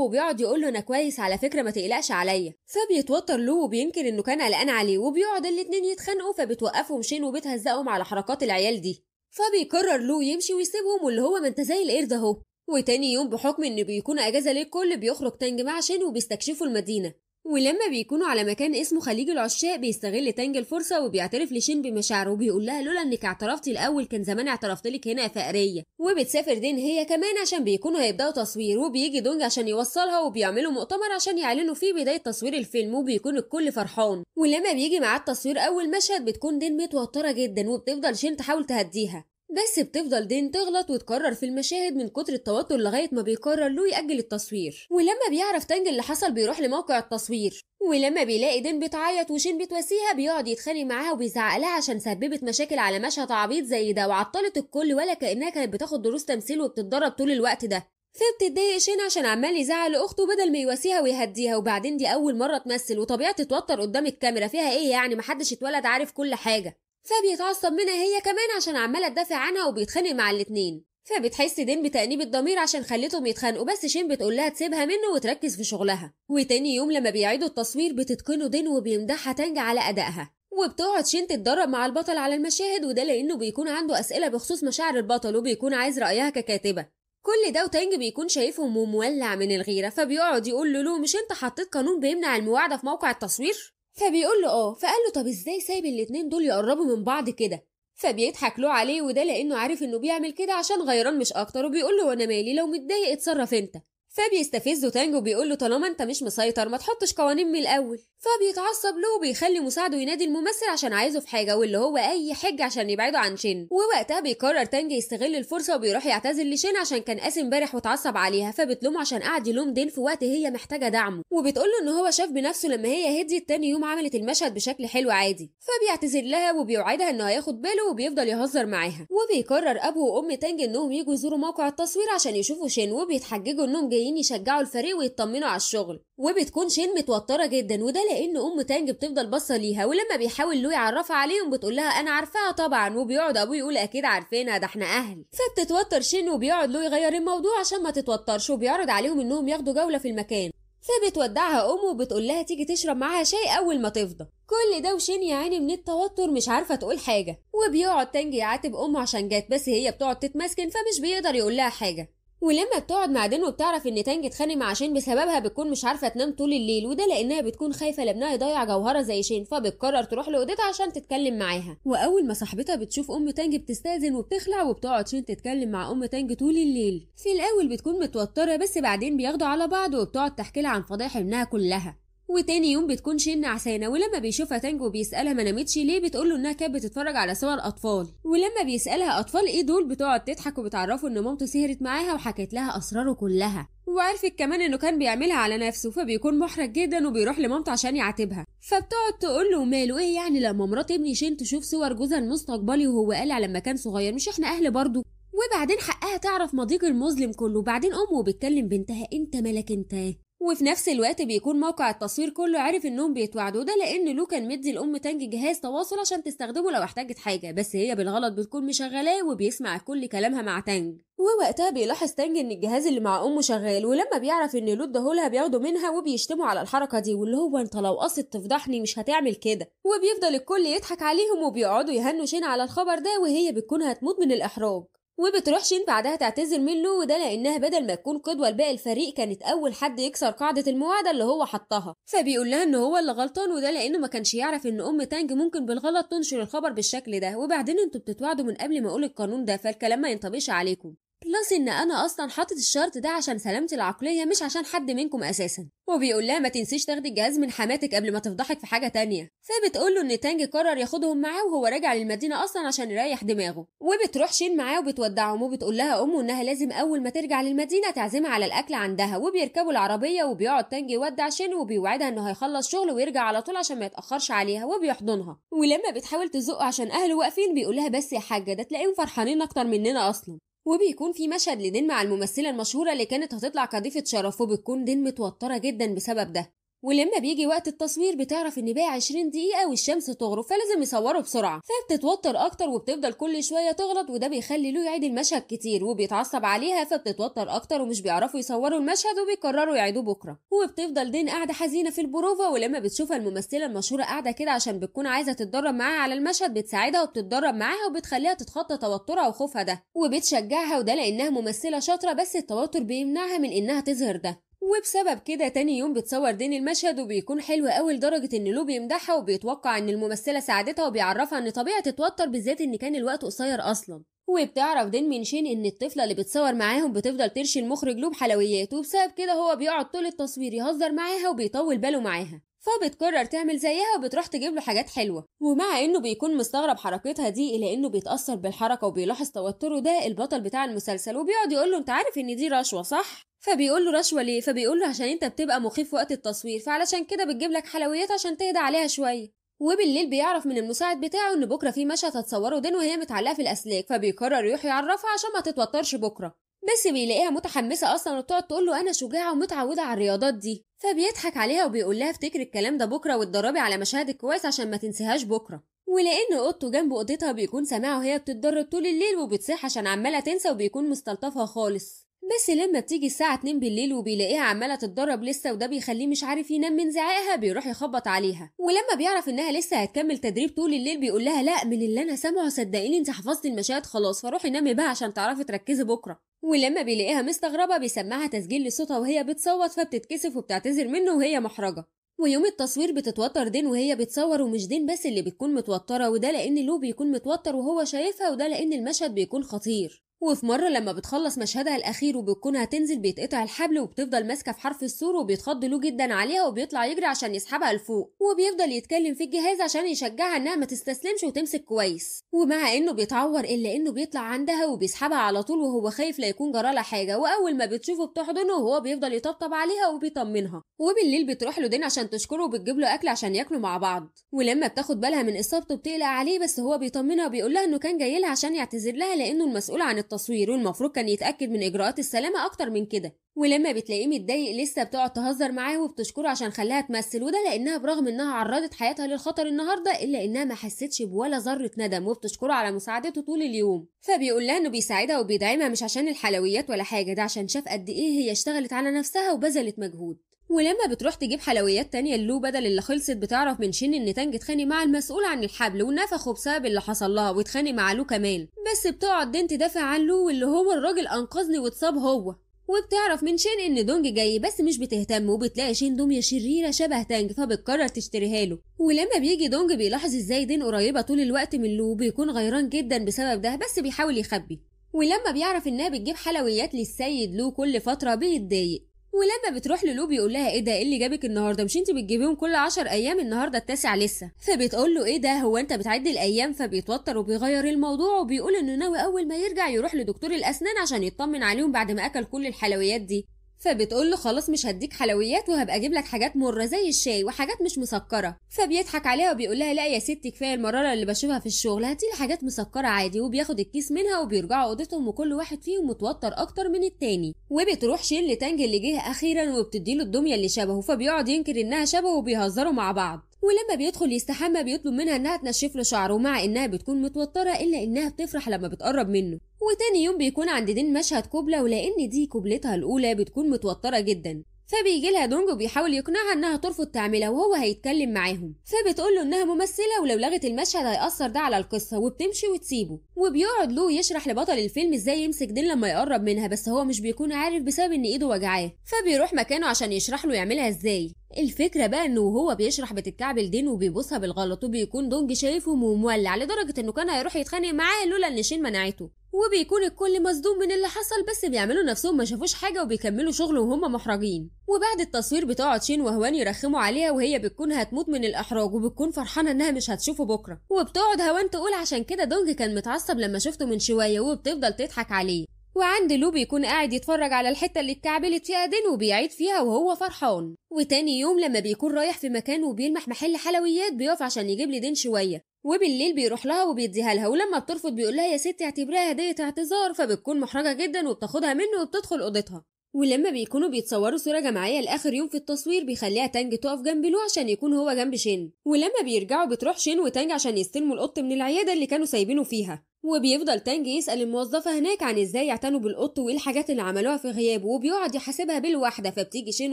وبيقعد يقول له انا كويس على فكره ما تقلقش عليا فبيتوتر له وبينكر انه كان قلقان عليه وبيقعد الاتنين يتخانقوا فبتوقفهم شين وبتهزقهم على حركات العيال دي فبيكرر له يمشي ويسيبهم واللي هو ما انت زي القرد اهو وتاني يوم بحكم ان بيكون اجازه للكل بيخرج تانج مع شين وبيستكشفوا المدينه ولما بيكونوا على مكان اسمه خليج العشاق بيستغل تانج الفرصه وبيعترف لشين بمشاعره وبيقول لها لولا انك اعترفتي الاول كان زمان اعترفت لك هنا يا فقريه وبتسافر دين هي كمان عشان بيكونوا هيبداوا تصوير وبيجي دونج عشان يوصلها وبيعملوا مؤتمر عشان يعلنوا فيه بدايه تصوير الفيلم وبيكون الكل فرحان ولما بيجي معاه التصوير اول مشهد بتكون دين متوتره جدا وبتفضل شين تحاول تهديها بس بتفضل دين تغلط وتكرر في المشاهد من كتر التوتر لغاية ما بيقرر له يأجل التصوير ولما بيعرف تانج اللي حصل بيروح لموقع التصوير ولما بيلاقي دين بتعيط وشين بتواسيها بيقعد يتخانق معاها وبيزعق لها عشان سببت مشاكل على مشهد عبيط زي ده وعطلت الكل ولا كأنها كانت بتاخد دروس تمثيل وبتتدرب طول الوقت ده فبتضايق شين عشان عمال يزعل لاخته بدل ما يواسيها ويهديها وبعدين دي اول مره تمثل وطبيعه تتوتر قدام الكاميرا فيها ايه يعني محدش اتولد عارف كل حاجه فبيتعصب منها هي كمان عشان عماله تدافع عنها وبيتخانق مع الاتنين فبتحس دين بتأنيب الضمير عشان خلتهم يتخانقوا بس شين بتقول لها تسيبها منه وتركز في شغلها وتاني يوم لما بيعيدوا التصوير بتتقنه دين وبيمدحها تانج على أدائها وبتقعد شين تتدرب مع البطل على المشاهد وده لأنه بيكون عنده أسئلة بخصوص مشاعر البطل وبيكون عايز رأيها ككاتبة كل ده وتانج بيكون شايفهم ومولع من الغيرة فبيقعد يقول له مش انت حطيت قانون بيمنع المواعدة في موقع التصوير؟ فبيقول له اه فقال له طب ازاي سايب الاتنين دول يقربوا من بعض كده فبيضحك له عليه وده لانه عارف انه بيعمل كده عشان غيران مش اكتر وبيقول له وانا مالي لو متضايق اتصرف انت فبيستفزه تانجو بيقول له طالما انت مش مسيطر ما تحطش قوانين من الاول فبيتعصب له وبيخلي مساعده ينادي الممثل عشان عايزه في حاجه واللي هو اي حجه عشان يبعده عن شين ووقتها بيقرر تانج يستغل الفرصه وبيروح يعتذر لشين عشان كان قاسي امبارح واتعصب عليها فبتلومه عشان قعد يلوم دين في وقت هي محتاجه دعمه وبتقول له ان هو شاف بنفسه لما هي هديت تاني يوم عملت المشهد بشكل حلو عادي فبيعتذر لها وبيوعدها انه هياخد باله وبيفضل يهزر معاها وبيقرر ابو وام تانج انهم يجوا يزوروا موقع التصوير عشان يشوفوا شين وبيتحججوا انهم جايين جايين يشجعوا الفريق ويطمنوا على الشغل وبتكون شين متوترة جدا وده لأن أم تانج بتفضل باصة ليها ولما بيحاول لو يعرفها عليهم بتقول لها أنا عارفاها طبعا وبيقعد أبوه يقول أكيد عارفينها ده احنا أهل فبتتوتر شين وبيقعد لو يغير الموضوع عشان ما تتوترش وبيعرض عليهم إنهم ياخدوا جولة في المكان فبتودعها أمه وبتقول لها تيجي تشرب معاها شاي أول ما تفضى كل ده وشين يا عيني من التوتر مش عارفة تقول حاجة وبيقعد تانج يعاتب أمه عشان جات بس هي بتقعد تتمسكن فمش بيقدر يقول لها حاجة ولما بتقعد مع دين بتعرف ان تانج اتخانق مع شين بسببها بتكون مش عارفه تنام طول الليل وده لانها بتكون خايفه لابنها يضيع جوهره زي شين فبتقرر تروح لاوضتها عشان تتكلم معاها واول ما صاحبتها بتشوف ام تانج بتستاذن وبتخلع وبتقعد شين تتكلم مع ام تانج طول الليل في الاول بتكون متوتره بس بعدين بياخدوا على بعض وبتقعد تحكي لها عن فضايح ابنها كلها وتاني يوم بتكون شين نعسانة ولما بيشوفها تانجو بيسألها ما نامتش ليه له انها كانت بتتفرج على صور اطفال ولما بيسألها اطفال ايه دول بتقعد تضحك وبتعرفه ان مامته سهرت معاها وحكت لها اسراره كلها وعرفت كمان انه كان بيعملها على نفسه فبيكون محرج جدا وبيروح لمامته عشان يعاتبها فبتقعد تقول له ماله ايه يعني لما مرات ابني شين تشوف صور جوزها المستقبلي وهو قالع لما كان صغير مش احنا اهل برضه وبعدين حقها تعرف مضيق المظلم كله وبعدين امه بتكلم بنتها انت مالك انت وفي نفس الوقت بيكون موقع التصوير كله عارف انهم بيتوعدوا ده لان لو كان مدي الام تانج جهاز تواصل عشان تستخدمه لو احتاجت حاجه بس هي بالغلط بتكون مشغلاه وبيسمع كل كلامها مع تانج ووقتها بيلاحظ تانج ان الجهاز اللي مع امه شغال ولما بيعرف ان لو اداهولها بياخده منها وبيشتموا على الحركه دي واللي هو انت لو قصد تفضحني مش هتعمل كده وبيفضل الكل يضحك عليهم وبيقعدوا يهنوا شين على الخبر ده وهي بتكون هتموت من الاحراج وبتروحش انت بعدها تعتذر منه وده لانها بدل ما تكون قدوه لباقي الفريق كانت اول حد يكسر قاعده المواعده اللي هو حطها فبيقول لها ان هو اللي غلطان وده لانه ما كانش يعرف ان ام تانج ممكن بالغلط تنشر الخبر بالشكل ده وبعدين انتوا بتتوعدوا من قبل ما اقول القانون ده فالكلام ما ينطبقش عليكم بلس ان انا اصلا حاطط الشرط ده عشان سلامتي العقليه مش عشان حد منكم اساسا وبيقول لها ما تنسيش تاخدي الجهاز من حماتك قبل ما تفضحك في حاجه تانية فبتقول له ان تانج قرر ياخدهم معاه وهو راجع للمدينه اصلا عشان يريح دماغه وبتروح شين معاه وبتودعهم وبتقول لها امه انها لازم اول ما ترجع للمدينه تعزمها على الاكل عندها وبيركبوا العربيه وبيقعد تانج يودع شين وبيوعدها انه هيخلص شغل ويرجع على طول عشان ما يتاخرش عليها وبيحضنها ولما بتحاول تزقه عشان اهله واقفين بيقول لها بس يا حاجه ده تلاقيهم فرحانين اكتر مننا اصلا وبيكون في مشهد لدين مع الممثله المشهوره اللي كانت هتطلع كضيفه شرف وبتكون دين متوتره جدا بسبب ده ولما بيجي وقت التصوير بتعرف ان بقى 20 دقيقه والشمس تغرب فلازم يصوروا بسرعه فبتتوتر اكتر وبتفضل كل شويه تغلط وده بيخلي له يعيد المشهد كتير وبيتعصب عليها فبتتوتر اكتر ومش بيعرفوا يصوروا المشهد وبيقرروا يعيدوه بكره وبتفضل دين قاعده حزينه في البروفا ولما بتشوفها الممثله المشهوره قاعده كده عشان بتكون عايزه تتدرب معاها على المشهد بتساعدها وبتتدرب معاها وبتخليها تتخطى توترها وخوفها ده وبتشجعها وده لانها ممثله شاطره بس التوتر بيمنعها من انها تظهر ده وبسبب كده تاني يوم بتصور دين المشهد وبيكون حلو قوي لدرجه ان لو بيمدحها وبيتوقع ان الممثله ساعدتها وبيعرفها ان طبيعي تتوتر بالذات ان كان الوقت قصير اصلا وبتعرف دين من شين ان الطفله اللي بتصور معاهم بتفضل ترشي المخرج لوب حلويات وبسبب كده هو بيقعد طول التصوير يهزر معاها وبيطول باله معاها فبتكرر تعمل زيها وبتروح تجيب له حاجات حلوه ومع انه بيكون مستغرب حركتها دي الا انه بيتاثر بالحركه وبيلاحظ توتره ده البطل بتاع المسلسل وبيقعد يقول له انت عارف ان دي رشوه صح فبيقول له رشوه ليه فبيقول له عشان انت بتبقى مخيف وقت التصوير فعلشان كده بتجيب لك حلويات عشان تهدى عليها شويه وبالليل بيعرف من المساعد بتاعه ان بكره في مشهد هتصوره دين وهي متعلقه في الاسلاك فبيقرر يروح يعرفها عشان ما تتوترش بكره بس بيلاقيها متحمسة أصلا وبتقعد تقول له أنا شجاعة ومتعودة على الرياضات دي فبيضحك عليها وبيقول لها افتكري الكلام ده بكرة واتدربي على مشاهدك كويس عشان ما تنسيهاش بكرة ولأن أوضته جنب أوضتها بيكون سامعه وهي بتتدرب طول الليل وبتصيح عشان عمالة تنسى وبيكون مستلطفها خالص بس لما بتيجي الساعة 2 بالليل وبيلاقيها عمالة تتدرب لسه وده بيخليه مش عارف ينام من زعائها بيروح يخبط عليها ولما بيعرف انها لسه هتكمل تدريب طول الليل بيقول لها لا من اللي انا سامعه صدقيني انت حفظتي المشاهد خلاص فروحي نامي بقى عشان تعرفي تركزي بكره ولما بيلاقيها مستغربة بيسمعها تسجيل لصوتها وهي بتصوت فبتتكسف وبتعتذر منه وهي محرجة ويوم التصوير بتتوتر دين وهي بتصور ومش دين بس اللي بتكون متوترة وده لأن لو بيكون متوتر وهو شايفها وده لأن المشهد بيكون خطير وفي مرة لما بتخلص مشهدها الأخير وبتكون هتنزل بيتقطع الحبل وبتفضل ماسكة في حرف السور وبيتخض له جدا عليها وبيطلع يجري عشان يسحبها لفوق وبيفضل يتكلم في الجهاز عشان يشجعها إنها ما تستسلمش وتمسك كويس ومع إنه بيتعور إلا إنه بيطلع عندها وبيسحبها على طول وهو خايف لا يكون جرالها حاجة وأول ما بتشوفه بتحضنه وهو بيفضل يطبطب عليها وبيطمنها وبالليل بتروح له دين عشان تشكره وبتجيب له أكل عشان ياكلوا مع بعض ولما بتاخد بالها من إصابته بتقلق عليه بس هو بيطمنها وبيقول لها إنه كان جاي لها عشان يعتذر لها لأنه المسؤول عن التصوير والمفروض كان يتاكد من اجراءات السلامه اكتر من كده ولما بتلاقيه متضايق لسه بتقعد تهزر معاه وبتشكره عشان خلاها تمثل وده لانها برغم انها عرضت حياتها للخطر النهارده الا انها ما حستش بولا ذره ندم وبتشكره على مساعدته طول اليوم فبيقول لها انه بيساعدها وبيدعمها مش عشان الحلويات ولا حاجه ده عشان شاف قد ايه هي اشتغلت على نفسها وبذلت مجهود ولما بتروح تجيب حلويات تانية لو بدل اللي خلصت بتعرف من شين ان تانج اتخانق مع المسؤول عن الحبل ونفخه بسبب اللي حصل لها واتخانق مع لو كمان بس بتقعد دين تدافع عن لو واللي هو الراجل انقذني واتصاب هو وبتعرف من شين ان دونج جاي بس مش بتهتم وبتلاقي شين دمية شريرة شبه تانج فبتقرر تشتريها له ولما بيجي دونج بيلاحظ ازاي دين قريبة طول الوقت من لو بيكون غيران جدا بسبب ده بس بيحاول يخبي ولما بيعرف انها بتجيب حلويات للسيد لو كل فترة بيتضايق ولما بتروح للو بيقول لها ايه ده ايه اللي جابك النهارده مش انت بتجيبيهم كل 10 ايام النهارده التاسع لسه فبتقول له ايه ده هو انت بتعد الايام فبيتوتر وبيغير الموضوع وبيقول انه ناوي اول ما يرجع يروح لدكتور الاسنان عشان يطمن عليهم بعد ما اكل كل الحلويات دي فبتقول له خلاص مش هديك حلويات وهبقى اجيب لك حاجات مره زي الشاي وحاجات مش مسكره فبيضحك عليها وبيقول لها لا يا ستي كفايه المراره اللي بشوفها في الشغل هاتي لي حاجات مسكره عادي وبياخد الكيس منها وبيرجعوا اوضتهم وكل واحد فيهم متوتر اكتر من التاني وبتروح شيل تانج اللي جه اخيرا وبتديله الدميه اللي شبهه فبيقعد ينكر انها شبهه وبيهزروا مع بعض ولما بيدخل يستحمى بيطلب منها انها تنشف له شعره ومع انها بتكون متوتره الا انها بتفرح لما بتقرب منه وتاني يوم بيكون عند دين مشهد كوبلا ولأن دي كوبلتها الأولى بتكون متوترة جدا فبيجي لها دونج وبيحاول يقنعها انها ترفض تعملها وهو هيتكلم معاهم فبتقول له انها ممثله ولو لغت المشهد هيأثر ده على القصه وبتمشي وتسيبه وبيقعد لو يشرح لبطل الفيلم ازاي يمسك دين لما يقرب منها بس هو مش بيكون عارف بسبب ان ايده وجعاه فبيروح مكانه عشان يشرح له يعملها ازاي الفكرة بقى انه وهو بيشرح بتتكعبل دين وبيبصها بالغلط وبيكون دونج شايفهم ومولع لدرجة انه كان هيروح يتخانق معاه لولا ان شين منعته وبيكون الكل مصدوم من اللي حصل بس بيعملوا نفسهم ما شافوش حاجه وبيكملوا شغل وهم محرجين وبعد التصوير بتقعد شين وهوان يرخموا عليها وهي بتكون هتموت من الاحراج وبتكون فرحانه انها مش هتشوفه بكره وبتقعد هوان تقول عشان كده دونج كان متعصب لما شفته من شويه وبتفضل تضحك عليه وعند لو بيكون قاعد يتفرج على الحته اللي اتكعبلت فيها دين وبيعيد فيها وهو فرحان وتاني يوم لما بيكون رايح في مكان وبيلمح محل حلويات بيقف عشان يجيب لدين شويه وبالليل بيروح لها وبيديها لها ولما بترفض بيقول لها يا ستي اعتبريها هديه اعتذار فبتكون محرجه جدا وبتاخدها منه وبتدخل اوضتها ولما بيكونوا بيتصوروا صورة جماعية لآخر يوم في التصوير بيخليها تانج تقف جنب لو عشان يكون هو جنب شين ولما بيرجعوا بتروح شين وتانج عشان يستلموا القط من العيادة اللي كانوا سايبينه فيها وبيفضل تانج يسأل الموظفة هناك عن ازاي يعتنوا بالقط وايه الحاجات اللي عملوها في غيابه وبيقعد يحاسبها بالواحدة فبتيجي شين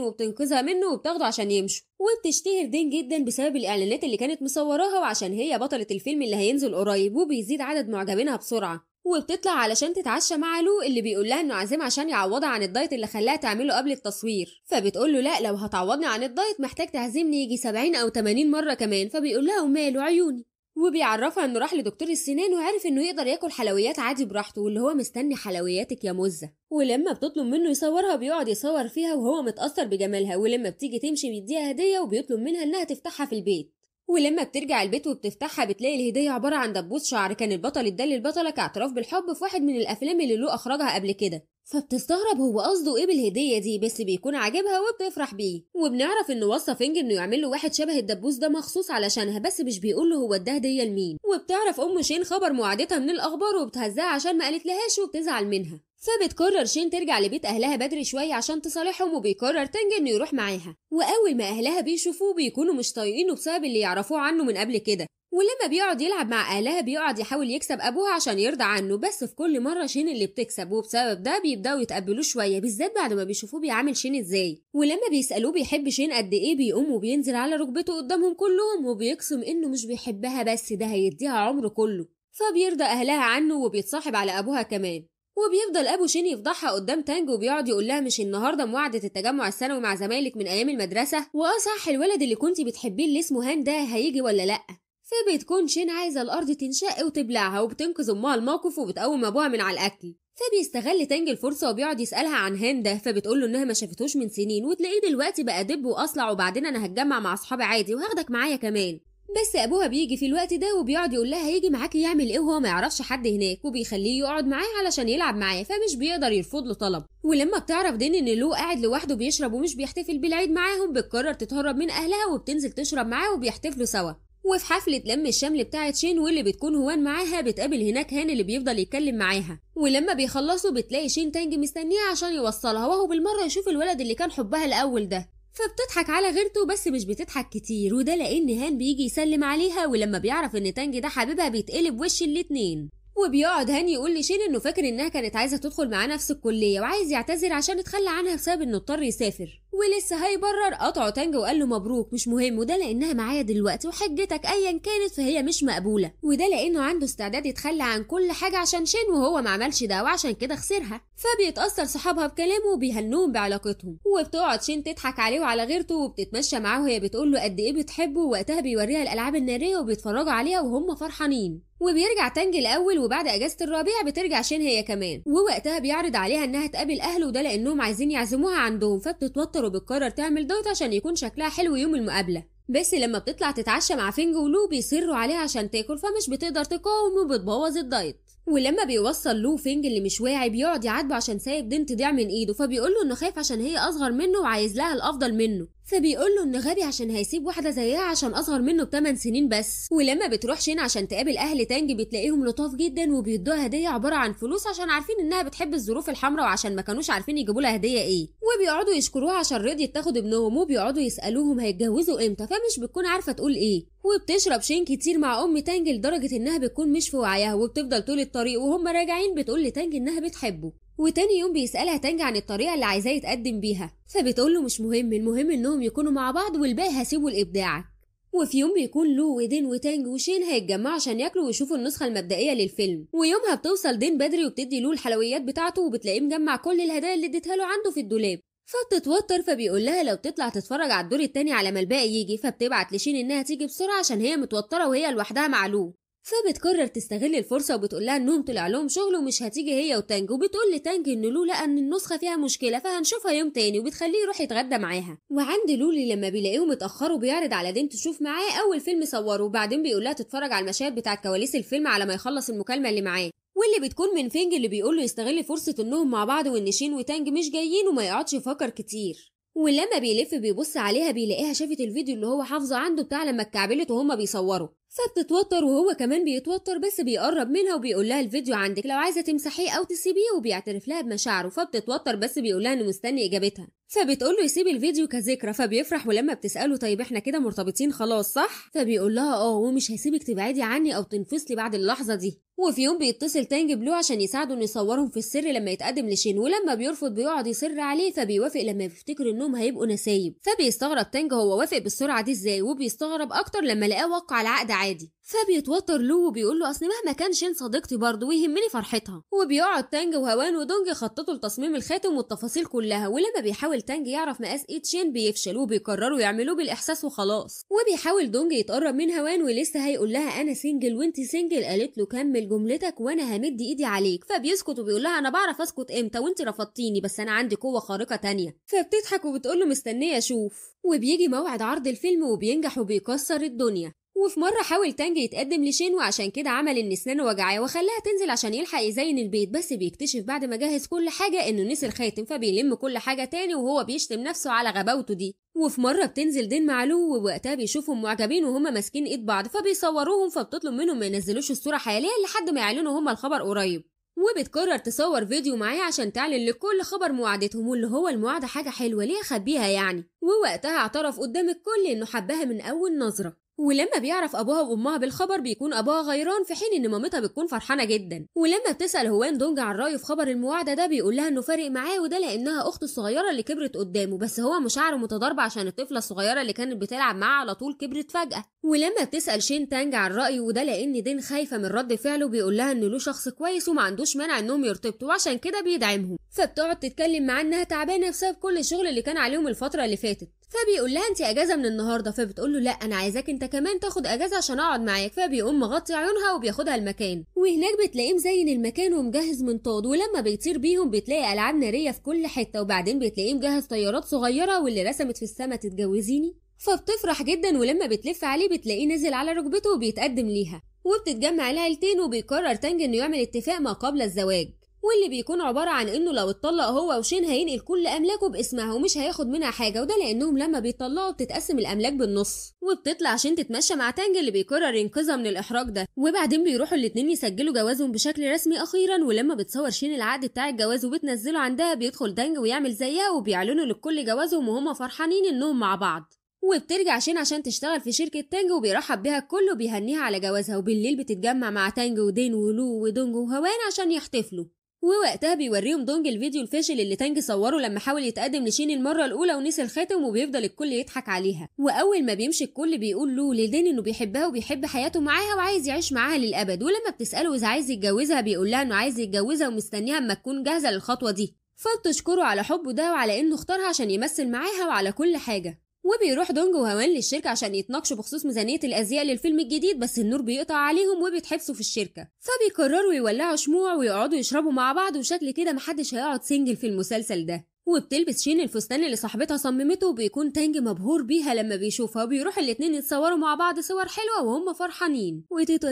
وبتنقذها منه وبتاخده عشان يمشوا وبتشتهر دين جدا بسبب الإعلانات اللي كانت مصوراها وعشان هي بطلة الفيلم اللي هينزل قريب وبيزيد عدد معجبينها بسرعة وبتطلع علشان تتعشى مع لو اللي بيقول لها انه عازم عشان يعوضها عن الدايت اللي خلاها تعمله قبل التصوير فبتقول له لا لو هتعوضني عن الدايت محتاج تعزمني يجي 70 او 80 مره كمان فبيقول لها وماله عيوني وبيعرفها انه راح لدكتور السنان وعرف انه يقدر ياكل حلويات عادي براحته واللي هو مستني حلوياتك يا مزه ولما بتطلب منه يصورها بيقعد يصور فيها وهو متاثر بجمالها ولما بتيجي تمشي بيديها هديه وبيطلب منها انها تفتحها في البيت ولما بترجع البيت وبتفتحها بتلاقي الهدية عبارة عن دبوس شعر كان البطل اداه للبطلة كاعتراف بالحب في واحد من الأفلام اللي له أخرجها قبل كده فبتستغرب هو قصده ايه بالهدية دي بس بيكون عاجبها وبتفرح بيه وبنعرف ان وصى فينج انه يعمل له واحد شبه الدبوس ده مخصوص علشانها بس مش بيقول له هو اداه هدية لمين وبتعرف ام شين خبر معادتها من الاخبار وبتهزها عشان ما قالت لهاش وبتزعل منها فبتقرر شين ترجع لبيت أهلها بدري شوية عشان تصالحهم وبيقرر تانج إنه يروح معاها وأول ما أهلها بيشوفوه بيكونوا مش طايقينه بسبب اللي يعرفوه عنه من قبل كده ولما بيقعد يلعب مع أهلها بيقعد يحاول يكسب أبوها عشان يرضى عنه بس في كل مرة شين اللي بتكسب وبسبب ده بيبدأوا يتقبلوه شوية بالذات بعد ما بيشوفوه بيعامل شين إزاي ولما بيسألوه بيحب شين قد إيه بيقوم وبينزل على ركبته قدامهم كلهم وبيقسم إنه مش بيحبها بس ده هيديها عمره كله فبيرضى أهلها عنه وبيتصاحب على أبوها كمان وبيفضل ابو شين يفضحها قدام تانج وبيقعد يقول لها مش النهارده موعده التجمع السنوي مع زمايلك من ايام المدرسه واه صح الولد اللي كنتي بتحبيه اللي اسمه هان ده هيجي ولا لا فبتكون شين عايزه الارض تنشق وتبلعها وبتنقذ امها الموقف وبتقوم ابوها من على الاكل فبيستغل تانج الفرصة وبيقعد يسألها عن هان ده فبتقول له إنها ما شافتهوش من سنين وتلاقيه دلوقتي بقى دب وأصلع وبعدين أنا هتجمع مع أصحابي عادي وهاخدك معايا كمان بس ابوها بيجي في الوقت ده وبيقعد يقول لها هيجي معاكي يعمل ايه وهو ما يعرفش حد هناك وبيخليه يقعد معاه علشان يلعب معاه فمش بيقدر يرفض له طلب ولما بتعرف دين ان لو قاعد لوحده بيشرب ومش بيحتفل بالعيد معاهم بتقرر تتهرب من اهلها وبتنزل تشرب معاه وبيحتفلوا سوا وفي حفلة لم الشمل بتاعة شين واللي بتكون هوان معاها بتقابل هناك هان اللي بيفضل يتكلم معاها ولما بيخلصوا بتلاقي شين تانج مستنيها عشان يوصلها وهو بالمرة يشوف الولد اللي كان حبها الأول ده فبتضحك على غيرته بس مش بتضحك كتير وده لان هان بيجي يسلم عليها ولما بيعرف ان تانجي ده حبيبها بيتقلب وش الاتنين وبيقعد هاني يقول لشين انه فاكر انها كانت عايزه تدخل معاه نفس الكليه وعايز يعتذر عشان اتخلى عنها بسبب انه اضطر يسافر ولسه هيبرر قطعه تانجا وقال له مبروك مش مهم وده لانها معايا دلوقتي وحجتك ايا كانت فهي مش مقبوله وده لانه عنده استعداد يتخلى عن كل حاجه عشان شين وهو ما عملش ده وعشان كده خسرها فبيتاثر صحابها بكلامه وبيهنوهم بعلاقتهم وبتقعد شين تضحك عليه وعلى غيرته وبتتمشى معاه وهي بتقول له قد ايه بتحبه ووقتها بيوريها الالعاب الناريه وبيتفرجوا عليها وهم فرحانين وبيرجع تانج الاول وبعد اجازه الربيع بترجع شين هي كمان ووقتها بيعرض عليها انها تقابل اهله وده لانهم عايزين يعزموها عندهم فبتتوتر وبتقرر تعمل دايت عشان يكون شكلها حلو يوم المقابله بس لما بتطلع تتعشى مع فينج ولو بيصروا عليها عشان تاكل فمش بتقدر تقاوم وبتبوظ الدايت ولما بيوصل لو فينج اللي مش واعي بيقعد يعاتبه عشان سايب دين تضيع من ايده فبيقول له انه خايف عشان هي اصغر منه وعايز لها الافضل منه فبيقول له انه غبي عشان هيسيب واحده زيها عشان اصغر منه بثمان سنين بس ولما بتروح شين عشان تقابل اهل تانج بتلاقيهم لطاف جدا وبيدوها هديه عباره عن فلوس عشان عارفين انها بتحب الظروف الحمراء وعشان ما كانوش عارفين يجيبوا لها هديه ايه وبيقعدوا يشكروها عشان رضيت تاخد ابنهم وبيقعدوا يسالوهم هيتجوزوا امتى فمش بتكون عارفه تقول ايه وبتشرب شين كتير مع ام تانج لدرجه انها بتكون مش في وعيها وبتفضل طول الطريق وهم راجعين بتقول لتانج انها بتحبه وتاني يوم بيسألها تانج عن الطريقة اللي عايزاه يتقدم بيها فبتقوله مش مهم المهم انهم يكونوا مع بعض والباقي هسيبه لإبداعك وفي يوم بيكون لو ودين وتانج وشين هيتجمعوا عشان ياكلوا ويشوفوا النسخة المبدئية للفيلم ويومها بتوصل دين بدري وبتدي له الحلويات بتاعته وبتلاقيه مجمع كل الهدايا اللي اديتها له عنده في الدولاب فبتتوتر فبيقول لها لو تطلع تتفرج على الدور التاني على ما الباقي يجي فبتبعت لشين انها تيجي بسرعة عشان هي متوترة وهي لوحدها مع لو فبتكرر تستغل الفرصة وبتقولها انهم طلع لهم شغل ومش هتيجي هي وتانج وبتقول لتانج ان لولا ان النسخة فيها مشكلة فهنشوفها يوم تاني وبتخليه يروح يتغدى معاها وعند لولي لما بيلاقيهم اتأخروا بيعرض على دين تشوف معاه أول فيلم صوره وبعدين بيقولها تتفرج على المشاهد بتاعت كواليس الفيلم على ما يخلص المكالمة اللي معاه واللي بتكون من فينج اللي بيقوله يستغل فرصة انهم مع بعض وان شين وتانج مش جايين وما يقعدش يفكر كتير ولما بيلف بيبص عليها بيلاقيها شافت الفيديو اللي هو حافظه عنده بتاع لما اتكعبلت وهما بيصوروا فبتتوتر وهو كمان بيتوتر بس بيقرب منها وبيقول لها الفيديو عندك لو عايزه تمسحيه او تسيبيه وبيعترف لها بمشاعره فبتتوتر بس بيقول لها انه مستني اجابتها فبتقول له يسيب الفيديو كذكرى فبيفرح ولما بتساله طيب احنا كده مرتبطين خلاص صح فبيقول لها اه ومش هيسيبك تبعدي عني او تنفصلي بعد اللحظه دي وفي يوم بيتصل تانج بلو عشان يساعده انه يصورهم في السر لما يتقدم لشين ولما بيرفض بيقعد يصر عليه فبيوافق لما بيفتكر انهم هيبقوا نسايب فبيستغرب تانج هو وافق بالسرعه دي ازاي وبيستغرب اكتر لما لقاه وقع العقد عادي فبيتوتر لو وبيقول له اصل مهما كان شين صديقتي برضه ويهمني فرحتها وبيقعد تانج وهوان ودونج يخططوا لتصميم الخاتم والتفاصيل كلها ولما بيحاول تانج يعرف مقاس ايد شين بيفشل وبيقرروا يعملوه بالاحساس وخلاص وبيحاول دونج يتقرب من هوان ولسه هيقول لها انا سنجل وانت سنجل قالت له كمل جملتك وانا همد ايدي عليك فبيسكت وبيقول لها انا بعرف اسكت امتى وانت رفضتيني بس انا عندي قوه خارقه تانية فبتضحك وبتقول له مستنيه اشوف وبيجي موعد عرض الفيلم وبينجح وبيكسر الدنيا وفي مرة حاول تانج يتقدم لشين وعشان كده عمل إن أسنانه وجعاه وخلاها تنزل عشان يلحق يزين البيت بس بيكتشف بعد ما جهز كل حاجة إنه نسي الخاتم فبيلم كل حاجة تاني وهو بيشتم نفسه على غباوته دي وفي مرة بتنزل دين مع لو ووقتها بيشوفهم معجبين وهما ماسكين ايد بعض فبيصوروهم فبتطلب منهم ما ينزلوش الصورة حاليا لحد ما يعلنوا هما الخبر قريب وبتقرر تصور فيديو معاه عشان تعلن لكل خبر مواعدتهم واللي هو المواعدة حاجة حلوة ليه أخبيها يعني ووقتها اعترف قدام الكل إنه حبها من أول نظرة ولما بيعرف ابوها وامها بالخبر بيكون ابوها غيران في حين ان مامتها بتكون فرحانه جدا ولما بتسال هوان دونج عن رايه في خبر المواعده ده بيقول لها انه فارق معاه وده لانها اخته الصغيره اللي كبرت قدامه بس هو مشاعره متضاربه عشان الطفله الصغيره اللي كانت بتلعب معاه على طول كبرت فجاه ولما بتسال شين تانج عن رايه وده لان دين خايفه من رد فعله بيقول لها انه له شخص كويس وما عندوش مانع انهم يرتبطوا وعشان كده بيدعمهم فبتقعد تتكلم معاه انها تعبانه بسبب كل الشغل اللي كان عليهم الفتره اللي فاتت فبيقول لها انت اجازه من النهارده فبتقول له لا انا عايزاك انت كمان تاخد اجازه عشان اقعد معاك فبيقوم مغطي عيونها وبياخدها المكان وهناك بتلاقيه مزين المكان ومجهز منطاد ولما بيطير بيهم بتلاقي العاب ناريه في كل حته وبعدين بتلاقيه مجهز طيارات صغيره واللي رسمت في السما تتجوزيني فبتفرح جدا ولما بتلف عليه بتلاقيه نازل على ركبته وبيتقدم ليها وبتتجمع العيلتين وبيقرر تانج انه يعمل اتفاق ما قبل الزواج واللي بيكون عبارة عن انه لو اتطلق هو وشين هينقل كل املاكه باسمها ومش هياخد منها حاجة وده لانهم لما بيطلقوا بتتقسم الاملاك بالنص وبتطلع شين تتمشى مع تانج اللي بيقرر ينقذها من الاحراج ده وبعدين بيروحوا الاتنين يسجلوا جوازهم بشكل رسمي اخيرا ولما بتصور شين العقد بتاع الجواز وبتنزله عندها بيدخل تانج ويعمل زيها وبيعلنوا للكل جوازهم وهما فرحانين انهم مع بعض وبترجع شين عشان تشتغل في شركة تانج وبيرحب بيها الكل وبيهنيها على جوازها وبالليل بتتجمع مع تانج ودين ولو ودونج وهوان عشان يحتفلوا ووقتها بيوريهم دونج الفيديو الفاشل اللي تانج صوره لما حاول يتقدم لشين المرة الأولى ونسي الخاتم وبيفضل الكل يضحك عليها وأول ما بيمشي الكل بيقول له لدين إنه بيحبها وبيحب حياته معاها وعايز يعيش معاها للأبد ولما بتسأله إذا عايز يتجوزها بيقول لها إنه عايز يتجوزها ومستنيها أما تكون جاهزة للخطوة دي فبتشكره على حبه ده وعلى إنه اختارها عشان يمثل معاها وعلى كل حاجة وبيروح دونج وهوان للشركة عشان يتناقشوا بخصوص ميزانية الأزياء للفيلم الجديد بس النور بيقطع عليهم وبيتحبسوا في الشركة فبيقرروا يولعوا شموع ويقعدوا يشربوا مع بعض وشكل كده محدش هيقعد سنجل في المسلسل ده وبتلبس شين الفستان اللي صاحبتها صممته وبيكون تانج مبهور بيها لما بيشوفها وبيروح الاتنين يتصوروا مع بعض صور حلوة وهم فرحانين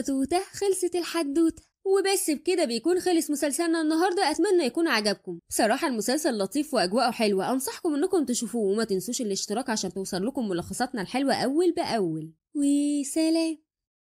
توته خلصت الحدوتة وبس بكده بيكون خلص مسلسلنا النهارده اتمنى يكون عجبكم بصراحه المسلسل لطيف واجواءه حلوه انصحكم انكم تشوفوه وما تنسوش الاشتراك عشان توصل لكم ملخصاتنا الحلوه اول باول وسلام